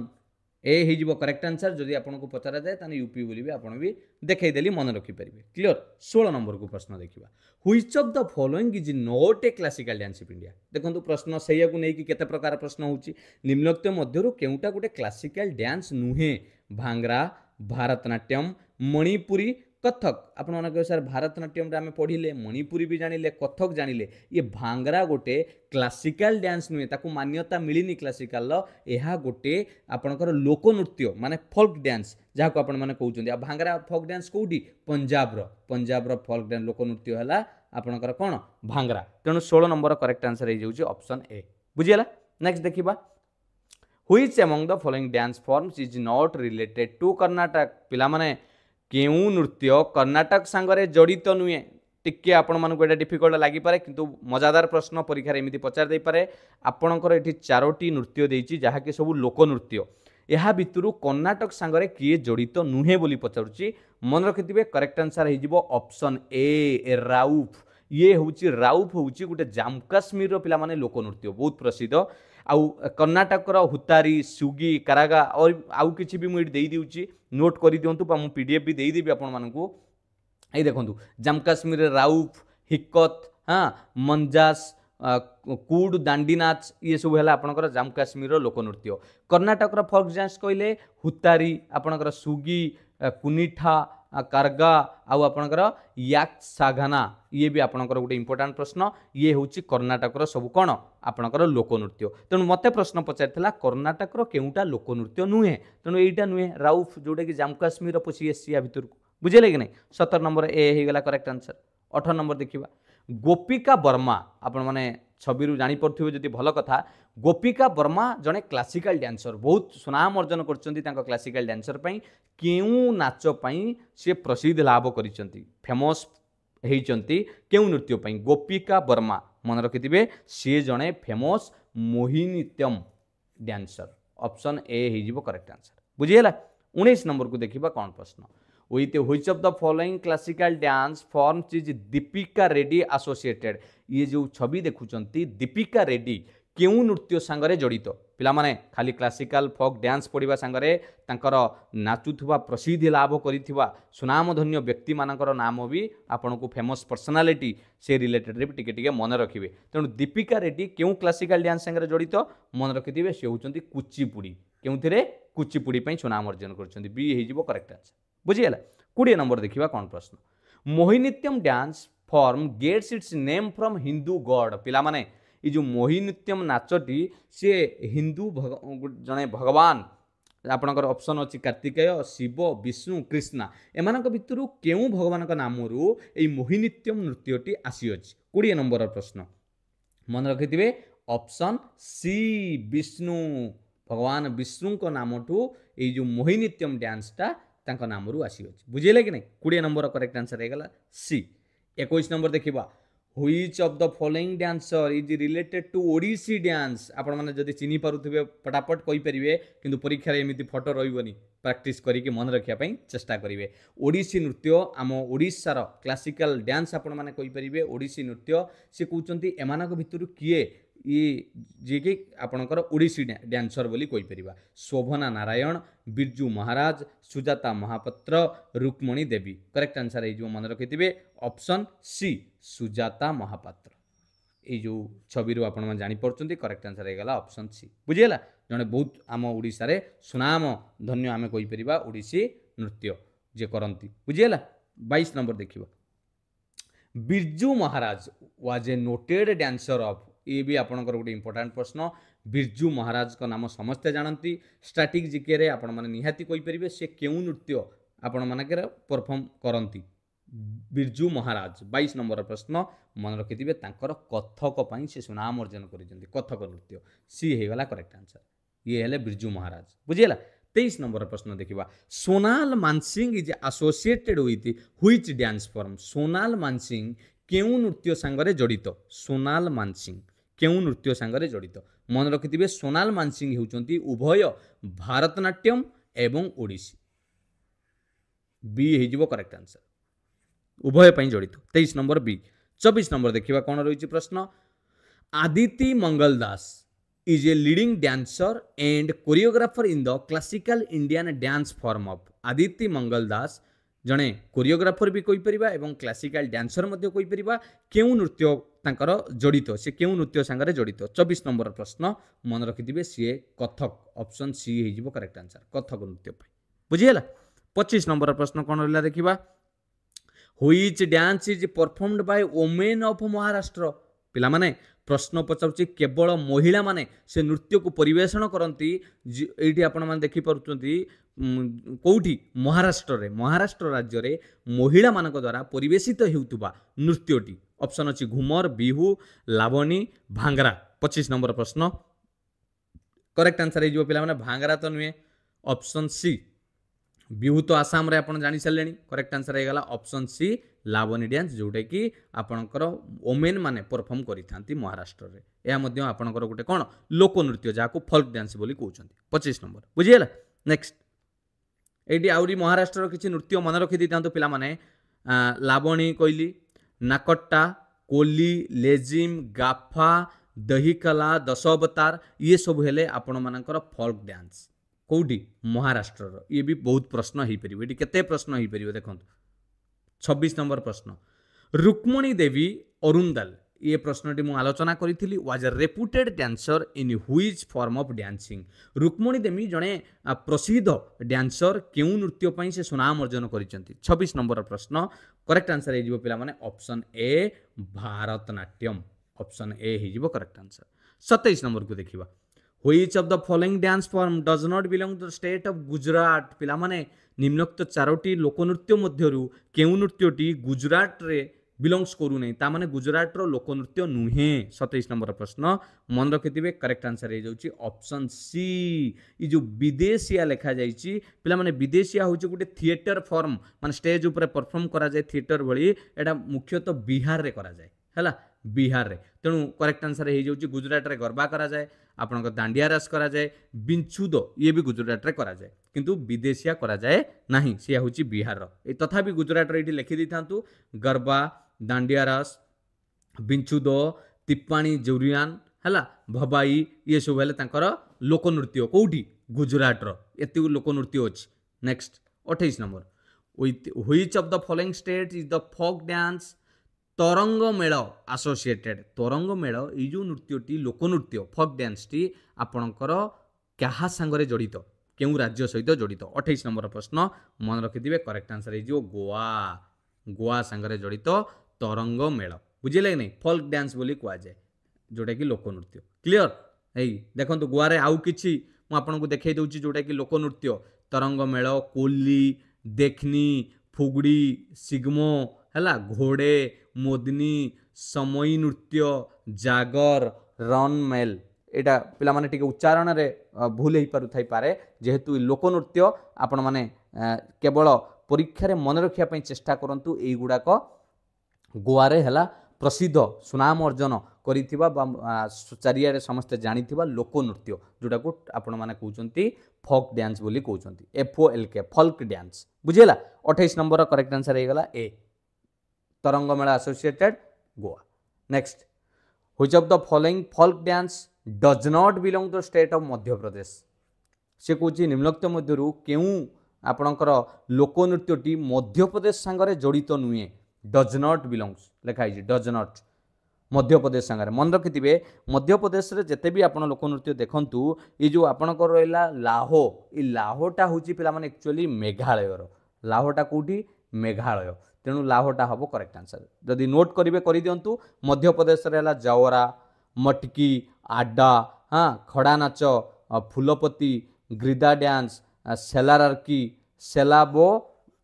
ए हो करेक्ट आंसर जदि आपको पचारा जाए तो यूपी बोली भी आपड़ भी देखदेली मन रखिपारे क्लीअर षोह नंबर को प्रश्न देखा which of the following is not a classical dance of India देखो प्रश्न से केते प्रकार प्रश्न होम्नोक्त मध्य के गोटे क्लासिकाल डांस नुहे भांगरा ଭାରତନାଟ୍ୟମ୍ ମଣିପୁରୀ कथक आपण मन सार भारतनाट्यम आम्ही पढिले मणिपुरी भी जाणले कथक जाणले ये भांगरा गोटे क्लासिकाल डान्स नुहे ताकू मान्यता मिळिनी क्लासिकाल या गोटे आपणकर लोकनृत्य माने फोल्क डान्स ଯାହାକୁ ଆପଣମାନେ କହୁଛନ୍ତି ଆଉ ଭାଙ୍ଗରା ଫୋକ୍ ଡ୍ୟାନ୍ସ କେଉଁଠି ପଞ୍ଜାବର ପଞ୍ଜାବର ଫୋକ୍ ଡ୍ୟାନ୍ସ ଲୋକନୃତ୍ୟ ହେଲା ଆପଣଙ୍କର କ'ଣ ଭାଙ୍ଗରା ତେଣୁ ଷୋହଳ ନମ୍ବର କରେକ୍ଟ ଆନ୍ସର ହେଇଯାଉଛି ଅପସନ୍ ଏ ବୁଝିଗଲା ନେକ୍ସଟ ଦେଖିବା which among the following dance forms is not related to Karnataka ପିଲାମାନେ କେଉଁ ନୃତ୍ୟ କର୍ଣ୍ଣାଟକ ସାଙ୍ଗରେ ଜଡ଼ିତ ନୁହେଁ ଟିକେ ଆପଣମାନଙ୍କୁ ଏଇଟା ଡିଫିକଲ୍ଟ ଲାଗିପାରେ କିନ୍ତୁ ମଜାଦାର ପ୍ରଶ୍ନ ପରୀକ୍ଷାରେ ଏମିତି ପଚାରି ଦେଇପାରେ ଆପଣଙ୍କର ଏଠି ଚାରୋଟି ନୃତ୍ୟ ଦେଇଛି ଯାହାକି ସବୁ ଲୋକନୃତ୍ୟ ଏହା ଭିତରୁ କର୍ଣ୍ଣାଟକ ସାଙ୍ଗରେ କିଏ ଜଡ଼ିତ ନୁହେଁ ବୋଲି ପଚାରୁଛି ମନେ ରଖିଥିବେ କରେକ୍ଟ ଆନ୍ସର୍ ହେଇଯିବ ଅପସନ୍ ଏ ରାଉଫ୍ ଇଏ ହେଉଛି ରାଉଫ୍ ହେଉଛି ଗୋଟେ ଜାମ୍ମୁ କାଶ୍ମୀରର ପିଲାମାନେ ଲୋକନୃତ୍ୟ ବହୁତ ପ୍ରସିଦ୍ଧ आउ कर्णाटकर हुतारी सुगी कारागा और आउ कि भी मुझे दे नोट कर दिंतु पी डी एफ भी देदेवि आपण देखु ये जम्मू काश्मीर राउफ हिकत हाँ मंजास कूड दांडीनाच ये सब है आपंकर जम्मू काश्मीर लोकनृत्य कर्णाटक फोक डांस कहले हुतारी आपणकर सुगी कुनीठा କାର୍ଗା ଆଉ ଆପଣଙ୍କର ୟାକ୍ ସାଘାନା ଇଏ ବି ଆପଣଙ୍କର ଗୋଟେ ଇମ୍ପୋର୍ଟାଣ୍ଟ ପ୍ରଶ୍ନ ଇଏ ହେଉଛି କର୍ଣ୍ଣାଟକର ସବୁ କ'ଣ ଆପଣଙ୍କର ଲୋକନୃତ୍ୟ ତେଣୁ ମୋତେ ପ୍ରଶ୍ନ ପଚାରିଥିଲା କର୍ଣ୍ଣାଟକର କେଉଁଟା ଲୋକନୃତ୍ୟ ନୁହେଁ ତେଣୁ ଏଇଟା ନୁହେଁ ରାଉଫ୍ ଯେଉଁଟାକି ଜାମ୍ମୁ କାଶ୍ମୀର ପଶି ଆସିଛି ୟା ଭିତରକୁ ବୁଝିଲେ କି ନାହିଁ ସତର ନମ୍ବର ଏ ହେଇଗଲା କରେକ୍ଟ ଆନ୍ସର ଅଠର ନମ୍ବର ଦେଖିବା ଗୋପିକା ବର୍ମା ଆପଣମାନେ ছবিরু জাঁপারুবে যদি ভাল কথা গোপিকা বর্মা জনে ক্লাসিকাল ড্যান্সর বহুত সুনাম অর্জন করছেন তাঁর ক্লাসিকাল ড্যান্সর পাই কেউ নাচ পাই সে প্রসিদ্ধ লাভ করেছেন ফেমস হয়েছেন কেউ নৃত্য পাই গোপিকা বর্মা মনে রাখিবে সি জনে ফেমস মোহিনীত্যম ড্যান্সর অপশন এ হয়ে করেক্ট আনসর বুঝিগাল উনিশ নম্বরক দেখা কোণ প্রশ্ন with which of the following classical dance forms is Deepika Reddy associated ये जो छवि देखुंट दीपिका रेड्डी କେଉଁ ନୃତ୍ୟ ସାଙ୍ଗରେ ଜଡ଼ିତ ପିଲାମାନେ ଖାଲି କ୍ଲାସିକାଲ୍ ଫୋକ୍ ଡ୍ୟାନ୍ସ ପଢ଼ିବା ସାଙ୍ଗରେ ତାଙ୍କର ନାଚୁଥିବା ପ୍ରସିଦ୍ଧି ଲାଭ କରିଥିବା ସୁନାମଧନ୍ୟ ବ୍ୟକ୍ତିମାନଙ୍କର ନାମ ବି ଆପଣଙ୍କୁ ଫେମସ୍ ପର୍ସନାଲିଟି ସେ ରିଲେଟେଡ଼ରେ ବି ଟିକେ ଟିକେ ମନେ ରଖିବେ ତେଣୁ ଦୀପିକା ରେଡ୍ଡି କେଉଁ କ୍ଲାସିକାଲ୍ ଡ୍ୟାନ୍ସ ସାଙ୍ଗରେ ଜଡ଼ିତ ମନେ ରଖିଥିବେ ସେ ହେଉଛନ୍ତି କୁଚିପୁଡ଼ି କେଉଁଥିରେ କୁଚିପୁଡ଼ି ପାଇଁ ସୁନାମ ଅର୍ଜନ କରୁଛନ୍ତି ବି ହେଇଯିବ କରେକ୍ଟ ଆନ୍ସର୍ ବୁଝିଗଲା କୋଡ଼ିଏ ନମ୍ବର ଦେଖିବା କ'ଣ ପ୍ରଶ୍ନ Mohiniyattam dance form gets its name from Hindu god ପିଲାମାନେ ଏଇ ଯେଉଁ ମୋହିନିତ୍ୟମ୍ ନାଚଟି ସିଏ ହିନ୍ଦୁ ଜଣେ ଭଗବାନ ଆପଣଙ୍କର ଅପସନ୍ ଅଛି କାର୍ତ୍ତିକେୟ ଶିବ ବିଷ୍ଣୁ କ୍ରିଷ୍ଣା ଏମାନଙ୍କ ଭିତରୁ କେଉଁ ଭଗବାନଙ୍କ ନାମରୁ ଏଇ ମୋହିନିତ୍ୟମ୍ ନୃତ୍ୟଟି ଆସିଅଛି କୋଡ଼ିଏ ନମ୍ବରର ପ୍ରଶ୍ନ ମନେ ରଖିଥିବେ ଅପସନ୍ ସି ବିଷ୍ଣୁ ଭଗବାନ ବିଷ୍ଣୁଙ୍କ ନାମଠୁ ଏଇ ଯେଉଁ ମୋହିନିତ୍ୟମ୍ ଡ୍ୟାନ୍ସଟା ତାଙ୍କ ନାମରୁ ଆସିଅଛି ବୁଝିଲେ କି ନାହିଁ କୋଡ଼ିଏ ନମ୍ବର କରେକ୍ଟ ଆନ୍ସର୍ ହେଇଗଲା ସି ଏକୋଇଶ ନମ୍ବର ଦେଖିବା which of the following dancer is related to Odissi dance আপনার যদি চিহ্নি পুথে ফটাফট কইপারে কিন্তু পরীক্ষার এমনি ফটো রহবনি প্রাকটিস করি মনে রাখা চেষ্টা করবে ওড়িশি নৃত্য আমশার ক্লাসিকাল ড্যান্স আপনার কইপারে ওড়িশি নৃত্য সে কৌন এমান ভিতর কিয়ে ଇଏ ଯିଏକି ଆପଣଙ୍କର ଓଡ଼ିଶୀ ଡ୍ୟାନ୍ସର ବୋଲି କହିପାରିବା ଶୋଭନା ନାରାୟଣ ବିର୍ଜୁ ମହାରାଜ ସୁଜାତା ମହାପାତ୍ର ରୁକ୍ମଣୀ ଦେବୀ କରେକ୍ଟ ଆନ୍ସର୍ ହେଇଯିବ ମନେ ରଖିଥିବେ ଅପସନ୍ ସି ସୁଜାତା ମହାପାତ୍ର ଏଇ ଯେଉଁ ଛବିରୁ ଆପଣମାନେ ଜାଣିପାରୁଛନ୍ତି କରେକ୍ଟ ଆନ୍ସର୍ ହେଇଗଲା ଅପସନ୍ ସି ବୁଝିଗଲା ଜଣେ ବହୁତ ଆମ ଓଡ଼ିଶାରେ ସୁନାମ ଧନ୍ୟ ଆମେ କହିପାରିବା ଓଡ଼ିଶୀ ନୃତ୍ୟ ଯିଏ କରନ୍ତି ବୁଝିଗଲା ବାଇଶ ନମ୍ବର ଦେଖିବ Birju Maharaj was a noted dancer of ଇଏ ବି ଆପଣଙ୍କର ଗୋଟେ इंपोर्टां ପ୍ରଶ୍ନ ବିର୍ଜୁ ମହାରାଜଙ୍କ ନାମ ସମସ୍ତେ ଜାଣନ୍ତି ଷ୍ଟାଟିକ୍ ଜିକେରେ ଆପଣମାନେ ନିହାତି କହିପାରିବେ ସେ କେଉଁ ନୃତ୍ୟ ଆପଣମାନଙ୍କର ପରଫର୍ମ କରନ୍ତି ବିର୍ଜୁ ମହାରାଜ ବାଇଶ ନମ୍ବର ପ୍ରଶ୍ନ ମନେ ରଖିଥିବେ ତାଙ୍କର କଥକ ପାଇଁ ସେ ସୁନାମ ଅର୍ଜନ କରିଛନ୍ତି କଥକ ନୃତ୍ୟ ସିଏ ହେଇଗଲା କରେକ୍ଟ ଆନ୍ସର ଇଏ ହେଲେ ବିର୍ଜୁ ମହାରାଜ ବୁଝିହେଲା ତେଇଶ ନମ୍ବର ପ୍ରଶ୍ନ ଦେଖିବା Sonal Mansingh is associated with which dance form Sonal Mansingh କେଉଁ ନୃତ୍ୟ ସାଙ୍ଗରେ ଜଡ଼ିତ ସୋନାଲ ମାନସିଂ କେଉଁ ନୃତ୍ୟ ସାଙ୍ଗରେ ଜଡ଼ିତ ମନେ ରଖିଥିବେ ସୋନାଲ ମାନସିଂ ହେଉଛନ୍ତି ଉଭୟ ଭାରତନାଟ୍ୟମ୍ ଏବଂ ଓଡ଼ିଶୀ ବି ହେଇଯିବ କରେକ୍ଟ ଆନ୍ସର ଉଭୟ ପାଇଁ ଜଡ଼ିତ ତେଇଶ ନମ୍ବର ବି ଚବିଶ ନମ୍ବର ଦେଖିବା କ'ଣ ରହିଛି ପ୍ରଶ୍ନ Aditi Mangal Das is a leading dancer and choreographer in the classical Indian dance form of Aditi Mangal Das ଜଣେ କୋରିଓଗ୍ରାଫର ବି କହିପାରିବା ଏବଂ କ୍ଲାସିକାଲ ଡ୍ୟାନ୍ସର ମଧ୍ୟ କହିପାରିବା କେଉଁ ନୃତ୍ୟ ତାଙ୍କର ଜଡ଼ିତ ସେ କେଉଁ ନୃତ୍ୟ ସାଙ୍ଗରେ ଜଡ଼ିତ ଚବିଶ ନମ୍ବର ପ୍ରଶ୍ନ ମନେ ରଖିଥିବେ ସିଏ କଥକ ଅପସନ୍ ସି ହେଇଯିବ କରେକ୍ଟ ଆନ୍ସର କଥକ ନୃତ୍ୟ ପାଇଁ ବୁଝିହେଲା ପଚିଶ ନମ୍ବର ପ୍ରଶ୍ନ କ'ଣ ରହିଲା ଦେଖିବା which dance is performed by women of Maharashtra ପିଲାମାନେ ପ୍ରଶ୍ନ ପଚାରୁଛି କେବଳ ମହିଳାମାନେ ସେ ନୃତ୍ୟକୁ ପରିବେଷଣ କରନ୍ତି ଏଇଠି ଆପଣମାନେ ଦେଖିପାରୁଛନ୍ତି କୋଉଠି ମହାରାଷ୍ଟ୍ରରେ ମହାରାଷ୍ଟ୍ର ରାଜ୍ୟରେ ମହିଳାମାନଙ୍କ ଦ୍ୱାରା ପରିବେଷିତ ହେଉଥିବା ନୃତ୍ୟଟି ଅପସନ୍ ଅଛି ଘୁମର ବିହୁ ଲାବଣୀ ଭାଙ୍ଗରା ପଚିଶ ନମ୍ବର ପ୍ରଶ୍ନ କରେକ୍ଟ ଆନ୍ସର୍ ହେଇଯିବ ପିଲାମାନେ ଭାଙ୍ଗରା ତ ନୁହେଁ ଅପସନ୍ ସି ବିହୁ ତ ଆସାମରେ ଆପଣ ଜାଣିସାରିଲେଣି କରେକ୍ଟ ଆନ୍ସର୍ ହେଇଗଲା ଅପସନ୍ ସି ଲାବଣୀ ଡ୍ୟାନ୍ସ ଯେଉଁଟାକି ଆପଣଙ୍କର ଓମେନ୍ ମାନେ ପରଫର୍ମ କରିଥାନ୍ତି ମହାରାଷ୍ଟ୍ରରେ ଏହା ମଧ୍ୟ ଆପଣଙ୍କର ଗୋଟେ କ'ଣ ଲୋକନୃତ୍ୟ ଯାହାକୁ ଫଲ୍କ ଡ୍ୟାନ୍ସ ବୋଲି କହୁଛନ୍ତି ପଚିଶ ନମ୍ବର ବୁଝିଗଲା ନେକ୍ସଟ ଏଇଠି ଆହୁରି ମହାରାଷ୍ଟ୍ରର କିଛି ନୃତ୍ୟ ମନେ ରଖିଦେଇଥାନ୍ତୁ ପିଲାମାନେ ଲାବଣୀ କହିଲି ନାକଟ୍ଟା କୋଲି ଲେଜିମ୍ ଗାଫା ଦହିକଲା ଦଶ ଅବତାର ଇଏ ସବୁ ହେଲେ ଆପଣମାନଙ୍କର ଫଲ୍କ ଡ୍ୟାନ୍ସ କେଉଁଠି ମହାରାଷ୍ଟ୍ରର ଇଏ ବି ବହୁତ ପ୍ରଶ୍ନ ହେଇପାରିବ ଏଠି କେତେ ପ୍ରଶ୍ନ ହେଇପାରିବ ଦେଖନ୍ତୁ ଛବିଶ ନମ୍ବର ପ୍ରଶ୍ନ ରୁକ୍ମଣୀ ଦେବୀ ଅରୁନ୍ଦାଲ ଏ ପ୍ରଶ୍ନଟି ମୁଁ ଆଲୋଚନା କରିଥିଲି was a reputed dancer in which form of dancing Rukmini Devi ଜଣେ ପ୍ରସିଦ୍ଧ ଡ୍ୟାନ୍ସର କେଉଁ ନୃତ୍ୟ ପାଇଁ ସେ ସୁନାମ ଅର୍ଜନ କରିଛନ୍ତି ଛବିଶ ନମ୍ବର ପ୍ରଶ୍ନ କରେକ୍ଟ ଆନ୍ସର୍ ହେଇଯିବ ପିଲାମାନେ option A Bharatanatyam option A ହେଇଯିବ କରେକ୍ଟ ଆନ୍ସର୍ ସତେଇଶ ନମ୍ବରକୁ ଦେଖିବା which of the following dance form does not belong to state of Gujarat ପିଲାମାନେ ନିମ୍ନୋକ୍ତ ଚାରୋଟି ଲୋକନୃତ୍ୟ ମଧ୍ୟରୁ କେଉଁ ନୃତ୍ୟଟି ଗୁଜରାଟରେ ବିଲଙ୍ଗସ୍ କରୁନାହିଁ ତାମାନେ ଗୁଜରାଟର ଲୋକନୃତ୍ୟ ନୁହେଁ ସତେଇଶ ନମ୍ବର ପ୍ରଶ୍ନ ମନେ ରଖିଥିବେ କରେକ୍ଟ ଆନ୍ସର ହେଇଯାଉଛି ଅପସନ୍ ସି ଏ ଯେଉଁ ବିଦେଶିଆ ଲେଖାଯାଇଛି ପିଲାମାନେ ବିଦେଶିଆ ହେଉଛି ଗୋଟେ ଥିଏଟର ଫର୍ମ ମାନେ ଷ୍ଟେଜ୍ ଉପରେ ପରଫର୍ମ କରାଯାଏ ଥିଏଟର ଭଳି ଏଇଟା ମୁଖ୍ୟତଃ ବିହାରରେ କରାଯାଏ ହେଲା ବିହାରରେ ତେଣୁ କରେକ୍ଟ ଆନ୍ସର ହେଇଯାଉଛି ଗୁଜରାଟରେ ଗର୍ବା କରାଯାଏ ଆପଣଙ୍କ ଦାଣ୍ଡିଆ ରାସ କରାଯାଏ ବିଞ୍ଚୁଦ ଇଏ ବି ଗୁଜରାଟରେ କରାଯାଏ କିନ୍ତୁ ବିଦେଶିଆ କରାଯାଏ ନାହିଁ ସିଏ ହେଉଛି ବିହାରର ତଥାପି ଗୁଜରାଟର ଏଇଠି ଲେଖିଦେଇଥାନ୍ତୁ ଗର୍ବା ଦାଣ୍ଡିଆରାସ रास ବିଞ୍ଚୁଦ ତିପାଣୀ ଜୁରିଆନ୍ ହେଲା ଭବାଇ ଇଏ ସବୁ ହେଲେ ତାଙ୍କର ଲୋକନୃତ୍ୟ କେଉଁଠି ଗୁଜୁରାଟର ଏତିକି ଲୋକନୃତ୍ୟ ଅଛି ନେକ୍ସଟ ଅଠେଇଶ number which of the following state is the folk dance Tarang Mel associated ତରଙ୍ଗ ମେଳ ଏଇ ଯେଉଁ ନୃତ୍ୟଟି ଲୋକନୃତ୍ୟ ଫୋକ୍ ଡ୍ୟାନ୍ସଟି ଆପଣଙ୍କର କାହା ସାଙ୍ଗରେ ଜଡ଼ିତ କେଉଁ ରାଜ୍ୟ ସହିତ ଜଡ଼ିତ ଅଠେଇଶ ନମ୍ବର ପ୍ରଶ୍ନ ମନେ ରଖିଥିବେ କରେକ୍ଟ ଆନ୍ସର୍ ହେଇଯିବ ଗୋଆ ଗୋଆ ସାଙ୍ଗରେ ଜଡ଼ିତ ତରଙ୍ଗ ମେଳ ବୁଝିଲେ କି ନାହିଁ ଫଲ୍କ ଡ୍ୟାନ୍ସ ବୋଲି କୁହାଯାଏ ଯେଉଁଟାକି ଲୋକନୃତ୍ୟ କ୍ଲିଅର ହେଇ ଦେଖନ୍ତୁ ଗୋଆରେ ଆଉ କିଛି ମୁଁ ଆପଣଙ୍କୁ ଦେଖାଇ ଦେଉଛି ଯେଉଁଟାକି ଲୋକନୃତ୍ୟ ତରଙ୍ଗ ମେଳ କୋଲି ଦେଖନି ଫୁଗୁଡ଼ି ସିଗ୍ମୋ ହେଲା ଘୋଡ଼େ ମୋଦିନୀ ସମୟୀ ନୃତ୍ୟ ଜାଗର ରନ୍ ମେଲ୍ ଏଇଟା ପିଲାମାନେ ଟିକେ ଉଚ୍ଚାରଣରେ ଭୁଲ ହେଇପାରୁଥାଇପାରେ ଯେହେତୁ ଲୋକନୃତ୍ୟ ଆପଣମାନେ କେବଳ ପରୀକ୍ଷାରେ ମନେ ରଖିବା ପାଇଁ ଚେଷ୍ଟା କରନ୍ତୁ ଏଇଗୁଡ଼ାକ ଗୋଆରେ ହେଲା ପ୍ରସିଦ୍ଧ ସୁନାମ ଅର୍ଜନ କରିଥିବା ବା ଚାରିଆଡ଼େ ସମସ୍ତେ ଜାଣିଥିବା ଲୋକନୃତ୍ୟ ଯେଉଁଟାକୁ ଆପଣମାନେ କହୁଛନ୍ତି ଫକ୍ ଡ୍ୟାନ୍ସ ବୋଲି କହୁଛନ୍ତି F O L K folk dance ବୁଝିହେଲା ଅଠେଇଶ ନମ୍ବରର କରେକ୍ଟ ଆନ୍ସର୍ ହେଇଗଲା A Tarang Mela associated Goa next which of the following folk dance does not belong to state of Madhya Pradesh ସେ କହୁଛି ନିମ୍ନୋକ୍ତ ମଧ୍ୟରୁ କେଉଁ ଆପଣଙ୍କର ଲୋକନୃତ୍ୟଟି ମଧ୍ୟପ୍ରଦେଶ ସାଙ୍ଗରେ ଜଡ଼ିତ ନୁହେଁ ଡଜ୍ ନଟ୍ ବିଲଙ୍ଗସ୍ ଲେଖା ହେଇଛି ଡଜ୍ ନଟ୍ ମଧ୍ୟପ୍ରଦେଶ ସାଙ୍ଗରେ ମନେ ରଖିଥିବେ ମଧ୍ୟପ୍ରଦେଶରେ ଯେତେ ବି ଆପଣ ଲୋକନୃତ୍ୟ ଦେଖନ୍ତୁ ଏ ଯେଉଁ ଆପଣଙ୍କର ରହିଲା ଲାହୋ ଏ ଲାହୋଟା ହେଉଛି ପିଲାମାନେ ଆକ୍ଚୁଆଲି ମେଘାଳୟର ଲାହୋଟା କେଉଁଠି ମେଘାଳୟ ତେଣୁ ଲାହୋଟା ହେବ କରେକ୍ଟ ଆନ୍ସର୍ ଯଦି ନୋଟ୍ କରିବେ କରିଦିଅନ୍ତୁ ମଧ୍ୟପ୍ରଦେଶରେ ହେଲା ଜୱରା ମଟକି ଆଡ୍ଡା ହଁ ଖଡ଼ା ନାଚ ଫୁଲପତି ଗ୍ରିଦା ଡ୍ୟାନ୍ସ ସେଲାରାର୍କି ସେଲାବୋ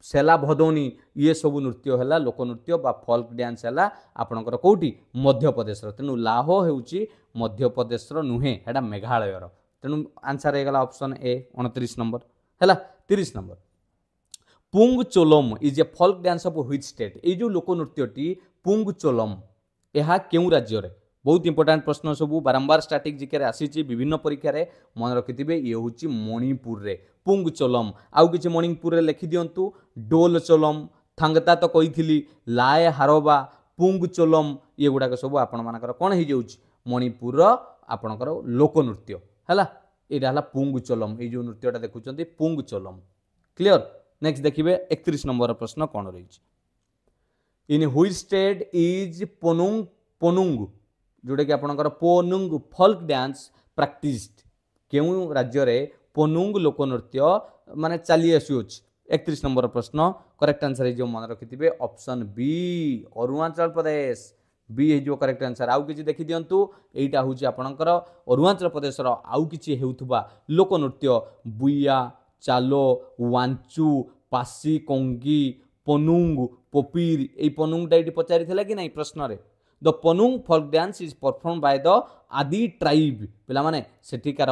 ସେଲା ଭଦୌନି ଇଏ ସବୁ ନୃତ୍ୟ ହେଲା ଲୋକନୃତ୍ୟ ବା ଫଲ୍କ ଡ୍ୟାନ୍ସ ହେଲା ଆପଣଙ୍କର କେଉଁଠି ମଧ୍ୟପ୍ରଦେଶର ତେଣୁ ଲାହୋ ହେଉଛି ମଧ୍ୟପ୍ରଦେଶର ନୁହେଁ ଏଇଟା ମେଘାଳୟର ତେଣୁ ଆନ୍ସର ହେଇଗଲା ଅପସନ୍ ଏ ଅଣତିରିଶ ନମ୍ବର ହେଲା ତିରିଶ number Pung Cholom is a folk dance of which state ଏଇ ଯେଉଁ ଲୋକନୃତ୍ୟଟି ପୁଙ୍ଗ ଚୋଲମ୍ ଏହା କେଉଁ ରାଜ୍ୟରେ ବହୁତ ଇମ୍ପୋର୍ଟାଣ୍ଟ ପ୍ରଶ୍ନ ସବୁ ବାରମ୍ବାର ଷ୍ଟାଟିକ୍ ଜିକେରେ ଆସିଛି ବିଭିନ୍ନ ପରୀକ୍ଷାରେ ମନେ ରଖିଥିବେ ଇଏ ହେଉଛି ମଣିପୁରରେ ପୁଙ୍ଗ ଚୋଲମ୍ ଆଉ କିଛି ମଣିପୁରରେ ଲେଖିଦିଅନ୍ତୁ ଡୋଲ ଚୋଲମ୍ ଥାଙ୍ଗତା ତ କହିଥିଲି ଲାଏ ହାରବା ପୁଙ୍ଗ ଇଏ ଗୁଡ଼ାକ ସବୁ ଆପଣମାନଙ୍କର କ'ଣ ହେଇଯାଉଛି ମଣିପୁରର ଆପଣଙ୍କର ଲୋକନୃତ୍ୟ ହେଲା ଏଇଟା ହେଲା ପୁଙ୍ଗ ଚୋଲମ୍ ଏଇ ଯେଉଁ ନୃତ୍ୟଟା ଦେଖୁଛନ୍ତି ପୁଙ୍ଗ ଚୋଲମ୍ କ୍ଲିଅର ନେକ୍ସଟ ଦେଖିବେ ଏକତିରିଶ ନମ୍ବର ପ୍ରଶ୍ନ କ'ଣ ରହିଛି in which state is Ponung Ponung ଯେଉଁଟାକି ଆପଣଙ୍କର ପୋନୁଙ୍ଗ ଫଲ୍କ ଡ୍ୟାନ୍ସ ପ୍ରାକ୍ଟିସ୍ଡ କେଉଁ ରାଜ୍ୟରେ ପୋନୁଙ୍ଗ ଲୋକନୃତ୍ୟ ମାନେ ଚାଲି ଆସୁଅଛି ଏକତିରିଶ ନମ୍ବର ପ୍ରଶ୍ନ କରେକ୍ଟ ଆନ୍ସର ହେଇଯିବ ମନେ ରଖିଥିବେ ଅପସନ୍ ବି ଅରୁଣାଚଳ ପ୍ରଦେଶ ବି ହେଇଯିବ କରେକ୍ଟ ଆନ୍ସର ଆଉ କିଛି ଦେଖିଦିଅନ୍ତୁ ଏଇଟା ହେଉଛି ଆପଣଙ୍କର ଅରୁଣାଚଳ ପ୍ରଦେଶର ଆଉ କିଛି ହେଉଥିବା ଲୋକନୃତ୍ୟ ବୁୟା ଚାଲୋ ୱାଞ୍ଚୁ ପାସି କଙ୍ଗି ପନୁଙ୍ଗ ପପିର ଏଇ ପନୁଙ୍ଗଟା ଏଇଠି ପଚାରିଥିଲା କି ନାହିଁ ପ୍ରଶ୍ନରେ the Ponung folk dance is perform by the Adi tribe ପିଲାମାନେ ସେଠିକାର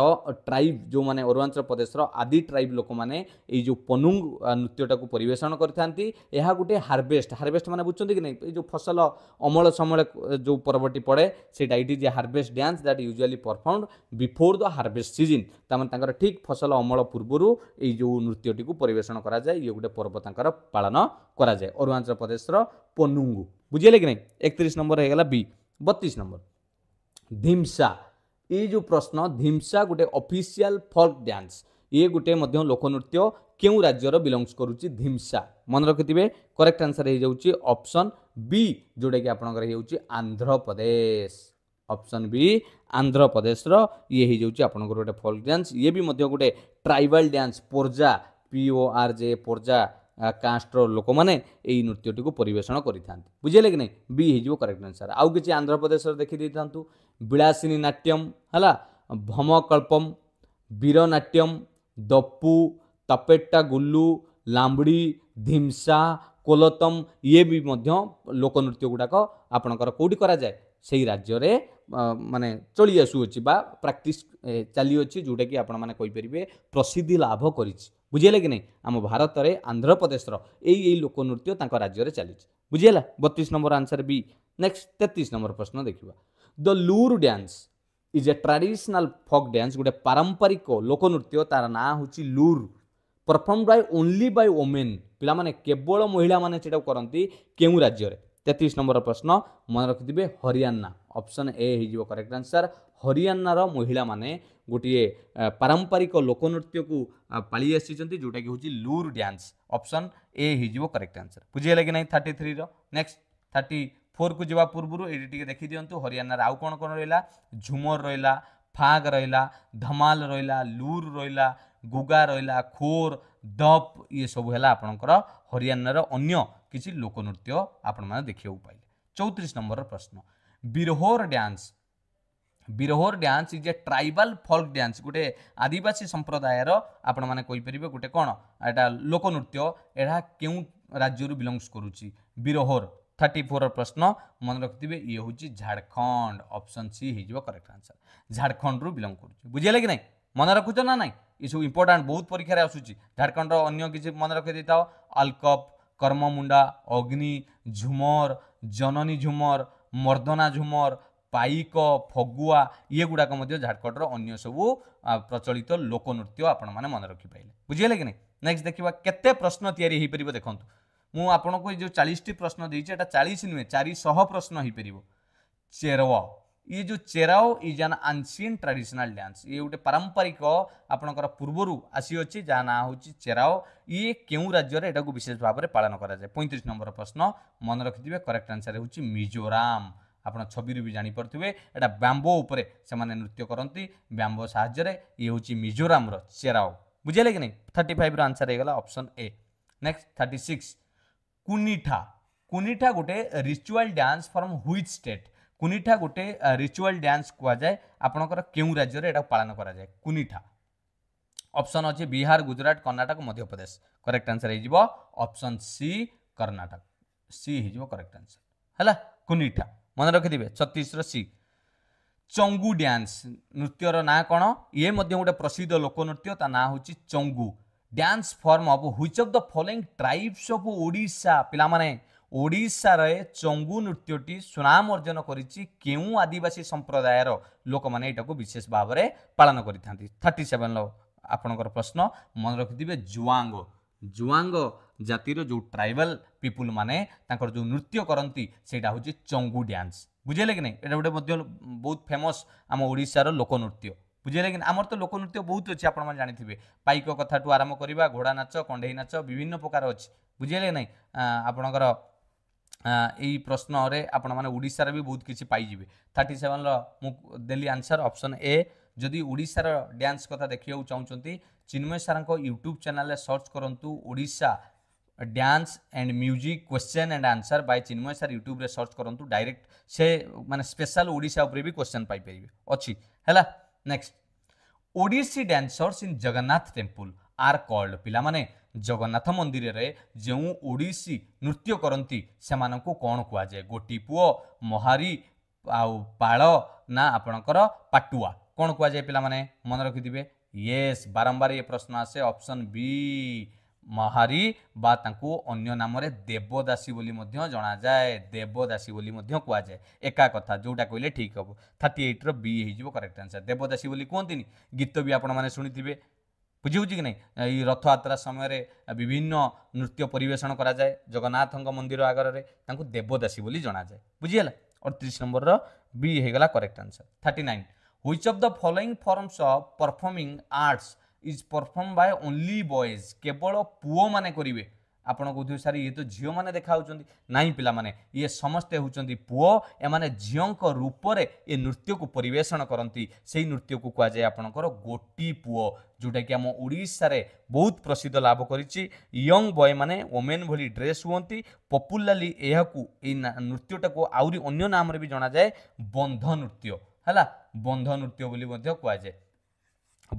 ଟ୍ରାଇବ୍ ଯେଉଁମାନେ ଅରୁଣାଚଳ ପ୍ରଦେଶର ଆଦି ଟ୍ରାଇବ୍ ଲୋକମାନେ ଏଇ ଯେଉଁ ପନୁଙ୍ଗ ନୃତ୍ୟଟାକୁ ପରିବେଷଣ କରିଥାନ୍ତି ଏହା ଗୋଟିଏ ହାର୍ଭେଷ୍ଟ ହାର୍ଭେଷ୍ଟ ମାନେ ବୁଝୁଛନ୍ତି କି ନାହିଁ ଏଇ ଯେଉଁ ଫସଲ ଅମଳ ସମୟ ଯେଉଁ ପର୍ବଟି ପଡ଼େ ସେଇଟା it is a harvest dance that usually perform before the harvest season ତାମାନେ ତାଙ୍କର ଠିକ୍ ଫସଲ ଅମଳ ପୂର୍ବରୁ ଏଇ ଯେଉଁ ନୃତ୍ୟଟିକୁ ପରିବେଷଣ କରାଯାଏ ଇଏ ଗୋଟେ ପର୍ବ ତାଙ୍କର ପାଳନ କରାଯାଏ ଅରୁଣାଚଳ ପ୍ରଦେଶର ପନୁଙ୍ଗୁ बुझिए कि नहीं इकतीस नंबर हो बी बतीस नंबर धीमसा ये जो प्रश्न धीमसा गोटे अफिशियाल फोल्क डांस ये गोटे लोकनृत्य क्यों राज्यर बिलंगस करुच्ची धिमसा मन रखिथे करेक्ट आंसर हो बी जोटा कि आपंकर आंध्र प्रदेश ऑप्शन बी आंध्र प्रदेश ये हो आप गोटे फोल्क डांस ये भी गोटे tribal dance Porja P R J Porja କାଷ୍ଟର ଲୋକମାନେ ଏହି ନୃତ୍ୟଟିକୁ ପରିବେଷଣ କରିଥାନ୍ତି ବୁଝିଲେ କି ନାହିଁ ବି ହେଇଯିବ କରେକ୍ଟ ଆନ୍ସର୍ ଆଉ କିଛି ଆନ୍ଧ୍ରପ୍ରଦେଶର ଦେଖିଦେଇଥାନ୍ତୁ ବିଳାସିନୀ ନାଟ୍ୟମ୍ ହେଲା ଭମକଳ୍ପମ୍ ବୀରନାଟ୍ୟମ୍ ଦପୁ ତପେଟ୍ଟା ଗୁଲୁ ଲାମ୍ବଡ଼ି ଧିମ୍ସା କୋଲତମ୍ ଇଏ ବି ମଧ୍ୟ ଲୋକନୃତ୍ୟ ଗୁଡ଼ାକ ଆପଣଙ୍କର କେଉଁଠି କରାଯାଏ ସେହି ରାଜ୍ୟରେ ମାନେ ଚଳି ଆସୁଅଛି ବା ପ୍ରାକ୍ଟିସ୍ ଚାଲିଅଛି ଯେଉଁଟାକି ଆପଣମାନେ କହିପାରିବେ ପ୍ରସିଦ୍ଧି ଲାଭ କରିଛି ବୁଝିହେଲା କି ନାହିଁ ଆମ ଭାରତରେ ଆନ୍ଧ୍ରପ୍ରଦେଶର ଏଇ ଏଇ ଲୋକନୃତ୍ୟ ତାଙ୍କ ରାଜ୍ୟରେ ଚାଲିଛି ବୁଝିହେଲା ବତିଶ ନମ୍ବର ଆନ୍ସର୍ ବି ନେକ୍ସଟ ତେତିଶ ନମ୍ବର ପ୍ରଶ୍ନ ଦେଖିବା the Lur dance is a traditional folk dance ଗୋଟେ ପାରମ୍ପରିକ ଲୋକନୃତ୍ୟ ତା'ର ନାଁ ହେଉଛି Lur perform by only by women ପିଲାମାନେ କେବଳ ମହିଳାମାନେ ସେଇଟାକୁ କରନ୍ତି କେଉଁ ରାଜ୍ୟରେ ତେତିଶ ନମ୍ବର ପ୍ରଶ୍ନ ମନେ ରଖିଥିବେ ହରିୟାନା ଅପସନ୍ ଏ ହେଇଯିବ କରେକ୍ଟ ଆନ୍ସର୍ ହରିୟାଣାର ମହିଳାମାନେ ଗୋଟିଏ ପାରମ୍ପରିକ ଲୋକନୃତ୍ୟକୁ ପାଳି ଆସିଛନ୍ତି ଯେଉଁଟାକି ହେଉଛି ଲୁର୍ ଡ୍ୟାନ୍ସ ଅପସନ୍ ଏ ହେଇଯିବ କରେକ୍ଟ ଆନ୍ସର୍ ବୁଝିହେଲା କି ନାହିଁ ଥାର୍ଟି ଥ୍ରୀର ନେକ୍ସଟ ଥାର୍ଟି ଫୋର୍କୁ ଯିବା ପୂର୍ବରୁ ଏଇଠି ଟିକେ ଦେଖିଦିଅନ୍ତୁ ହରିୟାଣାରେ ଆଉ କ'ଣ କ'ଣ ରହିଲା ଝୁମର ରହିଲା ଫାଗ ରହିଲା ଧମାଲ ରହିଲା ଲୁର୍ ରହିଲା ଗୁଗା ରହିଲା ଖୋର ଦପ ଇଏ ସବୁ ହେଲା ଆପଣଙ୍କର ହରିୟାଣାର ଅନ୍ୟ କିଛି ଲୋକନୃତ୍ୟ ଆପଣମାନେ ଦେଖିବାକୁ ପାଇଲେ ଚଉତିରିଶ ନମ୍ବରର ପ୍ରଶ୍ନ Birhor dance Birhor dance is a tribal folk dance ଗୋଟେ ଆଦିବାସୀ ସମ୍ପ୍ରଦାୟର ଆପଣମାନେ କହିପାରିବେ ଗୋଟେ କ'ଣ ଏଇଟା ଲୋକନୃତ୍ୟ ଏହା କେଉଁ ରାଜ୍ୟରୁ ବିଲଙ୍ଗସ୍ କରୁଛି ବିରହୋର ଥାର୍ଟି ଫୋର୍ର ପ୍ରଶ୍ନ ମନେ ରଖିଥିବେ ଇଏ ହେଉଛି ଝାଡ଼ଖଣ୍ଡ ଅପସନ୍ ସି ହେଇଯିବ କରେକ୍ଟ ଆନ୍ସର୍ ଝାଡ଼ଖଣ୍ଡରୁ ବିଲଙ୍ଗ କରୁଛି ବୁଝିହେଲେ କି ନାହିଁ ମନେ ରଖୁଛ ନା ନାହିଁ ଏସବୁ ଇମ୍ପୋର୍ଟାଣ୍ଟ ବହୁତ ପରୀକ୍ଷାରେ ଆସୁଛି ଝାଡ଼ଖଣ୍ଡର ଅନ୍ୟ କିଛି ମନେ ରଖିଦେଇଥାଅ ଆଲକପ୍ କର୍ମମୁଣ୍ଡା ଅଗ୍ନି ଝୁମର ଜନନୀ ଝୁମର ମର୍ଦ୍ଦନା ଝୁମର ପାଇକ ଫଗୁଆ ଇଏ ଗୁଡ଼ାକ ମଧ୍ୟ ଝାଡ଼ଖଣ୍ଡର ଅନ୍ୟ ସବୁ ପ୍ରଚଳିତ ଲୋକନୃତ୍ୟ ଆପଣମାନେ ମନେ ରଖିପାରିଲେ ବୁଝିଗଲେ କି ନାହିଁ ନେକ୍ସଟ ଦେଖିବା କେତେ ପ୍ରଶ୍ନ ତିଆରି ହୋଇପାରିବ ଦେଖନ୍ତୁ ମୁଁ ଆପଣଙ୍କୁ ଏ ଯେଉଁ ଚାଳିଶଟି ପ୍ରଶ୍ନ ଦେଇଛି ଏଇଟା ଚାଳିଶ ନୁହେଁ ଚାରିଶହ ପ୍ରଶ୍ନ ହୋଇପାରିବ ଚେରଓ ଇଏ ଯେଉଁ Cheraw is an ancient traditional dance ଇଏ ଗୋଟେ ପାରମ୍ପରିକ ଆପଣଙ୍କର ପୂର୍ବରୁ ଆସିଅଛି ଯାହା ନାଁ ହେଉଛି ଚେରାଓ ଇଏ କେଉଁ ରାଜ୍ୟରେ ଏଟାକୁ ବିଶେଷ ଭାବରେ ପାଳନ କରାଯାଏ ପଇଁତିରିଶ ନମ୍ବର ପ୍ରଶ୍ନ ମନେ ରଖିଥିବେ କରେକ୍ଟ ଆନ୍ସର୍ ହେଉଛି ମିଜୋରାମ আপনার ছবিরু বি জাঁপারে এটা ব্যাম্বো উপরে সে নৃত্য করতে ব্যাম্বো সাহায্যের ইয়ে হচ্ছে মিজোরামর চেরাও বুঝলে কি না থার্টি ফাইভর আনসার হয়ে গেল option A next thirty six Kunitha Kunitha গোটে ritual dance from which state Kunitha গোটে রিচুয়াল ডান্স কুযায়ে আপনার কেউ রাজ্যের এটা পাাল করা যায় কুনিঠা অপশন অছে বিহার গুজরাট কর্ণাটক মধ্যপ্রদেশ করেক্ট আনসর হয়ে অপশন সি কর্ণাটক সি হয়ে করেক্ট আনসর হল কুনিঠা মনে রাখ দিবে 36 রসি চঙ্গু ডান্স নৃত্যর নাম কোনো এ মদ্যে গটা প্রসিদ্ধ লোকনৃত্য তা না হচি Changu dance form of which of the following tribes of Odisha পিলা মানে ওড়িশার চঙ্গু নৃত্যটি সুনাম অর্জন করিচি কেউ আদিবাসী সম্প্রদায়র লোক মানে এটাকে বিশেষ ভাবে পালন করি থান্তি 37 ল আপনকর প্রশ্ন মনে রাখ দিবে জুয়াঙ্গো জুয়াঙ্গো জাতির যে ট্রাইবাল পিপুল মানে তাঁর যে নৃত্য করতে সেটা হচ্ছে চঙ্গু ড্যান্স বুঝলে কি না এটা গোটে মধ্যে বহুত ফেমস আমার লোকনৃত্য বুঝলে কি না আমার তো লোকনৃত্য বহুত অছে আপনার জাঁথিবে পাইক কথাঠু আরম্ভ করা ঘোড়া নাচ কণ্ঢেই নাচ বিভিন্ন প্রকার অছে বুঝলে না আপনার এই প্রশ্নরে আপনার ওড়শার বি বহুত কিছু পাইবে থার্টি সেভেনর মু দেলি আনসর অপশন এ যদি ওড়শার ড্যান্স কথা দেখা চাহুমান চিন্ময় সারঙ্ ইউট্ୟୁବ୍ ଚ୍ୟାନେଲ୍ରେ ସର୍ଚ୍ଚ କରନ୍ତୁ Odisha dance and music question and answer by Chinmay sir YouTube search करूँ डायरेक्ट से मानते स्पेशल ओडा भी क्वेश्चन पाइपर अच्छी है next Odissi dancers in Jagannath temple are called पे जगन्नाथ मंदिर जो ओडीसी नृत्य करती से कौन कहुए गोटी पुओ महारी आउ ना आपणकर पाटुआ कौन कहुए पे मन रखिथे येस बारंबार ये प्रश्न आसे ऑप्शन बी ମହାରୀ ବା ତାଙ୍କୁ ଅନ୍ୟ ନାମରେ ଦେବଦାସୀ ବୋଲି ମଧ୍ୟ ଜଣାଯାଏ ଦେବଦାସୀ ବୋଲି ମଧ୍ୟ କୁହାଯାଏ ଏକା କଥା ଯେଉଁଟା କହିଲେ ଠିକ୍ ହେବ ଥାର୍ଟି ଏଇଟ୍ର ବି ହେଇଯିବ କରେକ୍ଟ ଆନ୍ସର୍ ଦେବଦାସୀ ବୋଲି କୁହନ୍ତିନି ଗୀତ ବି ଆପଣମାନେ ଶୁଣିଥିବେ ବୁଝିହେଉଛି କି ନାହିଁ ଏଇ ରଥଯାତ୍ରା ସମୟରେ ବିଭିନ୍ନ ନୃତ୍ୟ ପରିବେଷଣ କରାଯାଏ ଜଗନ୍ନାଥଙ୍କ ମନ୍ଦିର ଆଗରରେ ତାଙ୍କୁ ଦେବଦାସୀ ବୋଲି ଜଣାଯାଏ ବୁଝିହେଲା ଅଠତିରିଶ ନମ୍ବରର ବି ହେଇଗଲା correct answer thirty nine which of the following forms of performing arts is perform by only boys କେବଳ ପୁଅମାନେ କରିବେ ଆପଣ କହୁଥିବେ ସାର୍ ଇଏ ତ ଝିଅମାନେ ଦେଖାହେଉଛନ୍ତି ନାହିଁ ପିଲାମାନେ ଇଏ ସମସ୍ତେ ହେଉଛନ୍ତି ପୁଅ ଏମାନେ ଝିଅଙ୍କ ରୂପରେ ଏ ନୃତ୍ୟକୁ ପରିବେଷଣ କରନ୍ତି ସେଇ ନୃତ୍ୟକୁ କୁହାଯାଏ ଆପଣଙ୍କର ଗୋଟି ପୁଅ ଯେଉଁଟାକି ଆମ ଓଡ଼ିଶାରେ ବହୁତ ପ୍ରସିଦ୍ଧ ଲାଭ କରିଛି ୟଙ୍ଗ ବୟମାନେ ଓମେନ୍ ଭଳି ଡ୍ରେସ୍ ହୁଅନ୍ତି ପପୁଲାରଲି ଏହାକୁ ଏଇ ନୃତ୍ୟଟାକୁ ଆହୁରି ଅନ୍ୟ ନାମରେ ବି ଜଣାଯାଏ ବନ୍ଧ ନୃତ୍ୟ ହେଲା ବନ୍ଧ ନୃତ୍ୟ ବୋଲି ମଧ୍ୟ କୁହାଯାଏ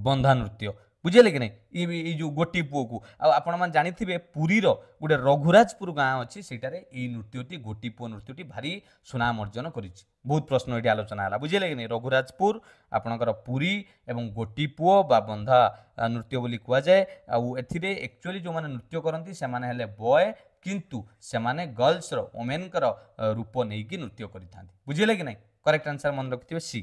ବନ୍ଧା ନୃତ୍ୟ ବୁଝିଲେ କି ନାହିଁ ଇଏ ଏଇ ଯେଉଁ ଗୋଟି ପୁଅକୁ ଆଉ ଆପଣମାନେ ଜାଣିଥିବେ ପୁରୀର ଗୋଟେ ରଘୁରାଜପୁର ଗାଁ ଅଛି ସେଇଟାରେ ଏଇ ନୃତ୍ୟଟି ଗୋଟି ପୁଅ ନୃତ୍ୟଟି ଭାରି ସୁନାମ ଅର୍ଜନ କରିଛି ବହୁତ ପ୍ରଶ୍ନ ଏଠି ଆଲୋଚନା ହେଲା ବୁଝିଲେ କି ନାହିଁ ରଘୁରାଜପୁର ଆପଣଙ୍କର ପୁରୀ ଏବଂ ଗୋଟି ପୁଅ ବା ବନ୍ଧା ନୃତ୍ୟ ବୋଲି କୁହାଯାଏ ଆଉ ଏଥିରେ ଏକ୍ଚୁଆଲି ଯେଉଁମାନେ ନୃତ୍ୟ କରନ୍ତି ସେମାନେ ହେଲେ ବୟ କିନ୍ତୁ ସେମାନେ ଗର୍ଲସର ଓମେନଙ୍କର ରୂପ ନେଇକି ନୃତ୍ୟ କରିଥାନ୍ତି ବୁଝିଲେ କି ନାହିଁ କରେକ୍ଟ ଆନ୍ସର୍ ମନେ ରଖିଥିବେ ସି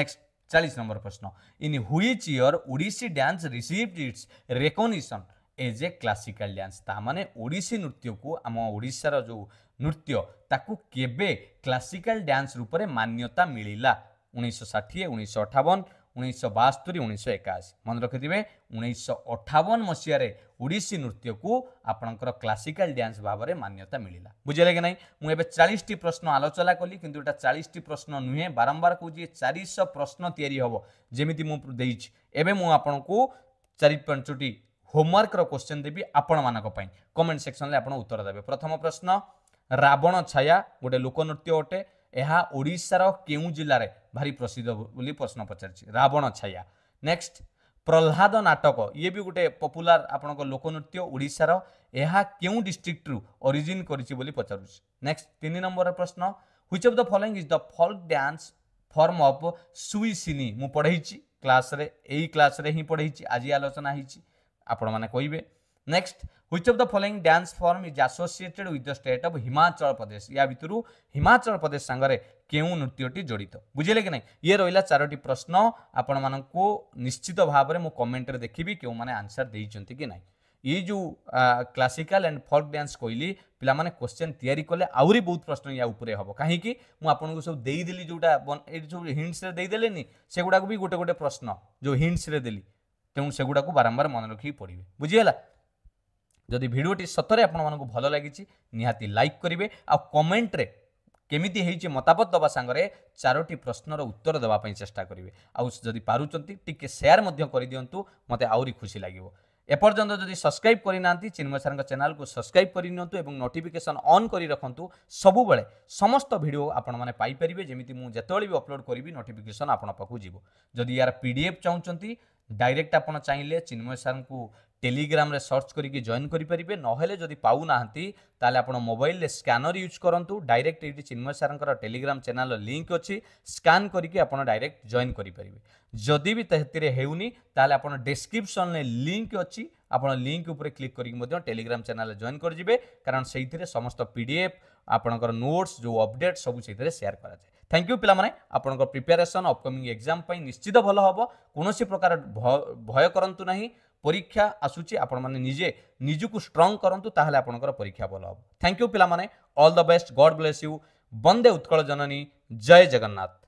ନେକ୍ସଟ୍ चालीस नंबर प्रश्न in which year Odissi dance received its recognition as a classical dance ताने ओडिसी नृत्य को आम ओडार जो नृत्य ताकू क्लासिकाल डांस रूप से मान्यता मिलला उन्नीस षाठी उन्नीस अठावन ଉଣେଇଶହ ବାସ୍ତରି ଉଣେଇଶହ ଏକାଅଶୀ ମନେ ରଖିଥିବେ ଉଣେଇଶହ ଅଠାବନ ମସିହାରେ ଓଡ଼ିଶୀ ନୃତ୍ୟକୁ ଆପଣଙ୍କର କ୍ଲାସିକାଲ ଡ୍ୟାନ୍ସ ଭାବରେ ମାନ୍ୟତା ମିଳିଲା ବୁଝିଲେ କି ନାହିଁ ମୁଁ ଏବେ ଚାଳିଶଟି ପ୍ରଶ୍ନ ଆଲୋଚନା କଲି କିନ୍ତୁ ଏଇଟା ଚାଳିଶଟି ପ୍ରଶ୍ନ ନୁହେଁ ବାରମ୍ବାର କହୁଛି ଚାରିଶହ ପ୍ରଶ୍ନ ତିଆରି ହେବ ଯେମିତି ମୁଁ ଦେଇଛି ଏବେ ମୁଁ ଆପଣଙ୍କୁ ଚାରି ପାଞ୍ଚଟି ହୋମୱାର୍କର କୋଶ୍ଚେନ୍ ଦେବି ଆପଣମାନଙ୍କ ପାଇଁ କମେଣ୍ଟ ସେକ୍ସନରେ ଆପଣ ଉତ୍ତର ଦେବେ ପ୍ରଥମ ପ୍ରଶ୍ନ ରାବଣ ଛାୟା ଗୋଟେ ଲୋକନୃତ୍ୟ ଅଟେ ଏହା ଓଡ଼ିଶାର କେଉଁ ଜିଲ୍ଲାରେ ଭାରି ପ୍ରସିଦ୍ଧ ବୋଲି ପ୍ରଶ୍ନ ପଚାରିଛି ରାବଣ ଛାୟା ନେକ୍ସଟ ପ୍ରହ୍ଲାଦ ନାଟକ ଇଏ ବି ଗୋଟେ ପପୁଲାର ଆପଣଙ୍କ ଲୋକନୃତ୍ୟ ଓଡ଼ିଶାର ଏହା କେଉଁ ଡିଷ୍ଟ୍ରିକ୍ଟରୁ ଅରିଜିନ୍ କରିଛି ବୋଲି ପଚାରୁଛି ନେକ୍ସଟ ତିନି ନମ୍ବରର ପ୍ରଶ୍ନ which of the following is the folk dance form of ସୁଇ ସିନି ମୁଁ ପଢ଼େଇଛି କ୍ଲାସ୍ରେ ଏଇ କ୍ଲାସ୍ରେ ହିଁ ପଢ଼େଇଛି ଆଜି ଆଲୋଚନା ହେଇଛି ଆପଣମାନେ କହିବେ next which of the following dance form is associated with the state of Himachal Pradesh या भितर हिमाचल प्रदेश सांगे क्यों नृत्यटी जड़ित बुझे कि ना ये रहा चारोटी प्रश्न आपण मानक निश्चित भाव में कमेंट देखी क्यों मैंने आंसर दे कि ना ये जो क्लासिकाल एंड फोक डांस कहली पे क्वेश्चन तैयारी कले आहरी बहुत प्रश्न या उपर हम कहीं मुझे सब देदेली जो ये सब हिंट्स देदेले से गुड़ाक भी गोटे गोटे प्रश्न जो हिंट्स देली तेणु से बारंबार मन रखी पड़े बुझीगला যদি ভিডিওটি সতরে আপনার ভাল লাগিছি নিহতি লাইক করবে আমেন্টরে কেমিতি হয়েছে মতামত দেওয়া সাংরে চারোটি প্রশ্নর উত্তর দেওয়া চেষ্টা করবে আদি পুঁচ টিকি সেয়ার করে দিও মতো আহরি খুশি লাগবে এপর্যন্ত যদি সবসক্রাইব করে না চিন্ময় স্যার চ্যানেল সবসক্রাইব করে নিহত এবং নোটিফিকেসন অন করে রাখতু সবুলে সমস্ত ভিডিও আপনার পাইপারে যেমি যেতবে বি অপলোড করবি নোটিফিকেসন আপনার পাখু যাব যদি ইয়ার পিডিএফ চাহুমান ডাইরেক্ট আপনার চাইলে চিন্ময় স্যার টেলিগ্রামে সর্চ করি জয়েন করে পারে নহলে যদি পাও না তাহলে আপনার মোবাইলে স্কানর ইউজ করতু ডাইরেক্ট এটি Chinmay sir Telegram channel link অছি স্কান করি আপনার ডাইরেক্ট জয়েন করে পারে যদি বি তাহলে হেউনি তাহলে আপনার ডেসক্রিপশনে লিঙ্ক অছি আপনার লিঙ্ক উপরে ক্লিক করি টেলিগ্রাম চ্যানেল জয়েন করে যাবে কারণ সেইথিরে সমস্ত পিডিএফ আপনার নোটস যে অপডেট সব সেইথিরে সেয়ার করা যায় থ্যাংক ইউ পিলামানে আপনার প্রিপারেসন অপকমিং এক্সাম নিশ্চিত ভালো হব কোণী প্রকার ভয় করতু না ପରୀକ୍ଷା ଆସୁଛି ଆପଣମାନେ ନିଜେ ନିଜକୁ ଷ୍ଟ୍ରଙ୍ଗ କରନ୍ତୁ ତାହେଲେ ଆପଣଙ୍କର ପରୀକ୍ଷା ଭଲ ହେବ ଥ୍ୟାଙ୍କ ୟୁ ପିଲାମାନେ all the best god bless you ବନ୍ଦେ ଉତ୍କଳ ଜନନୀ ଜୟ ଜଗନ୍ନାଥ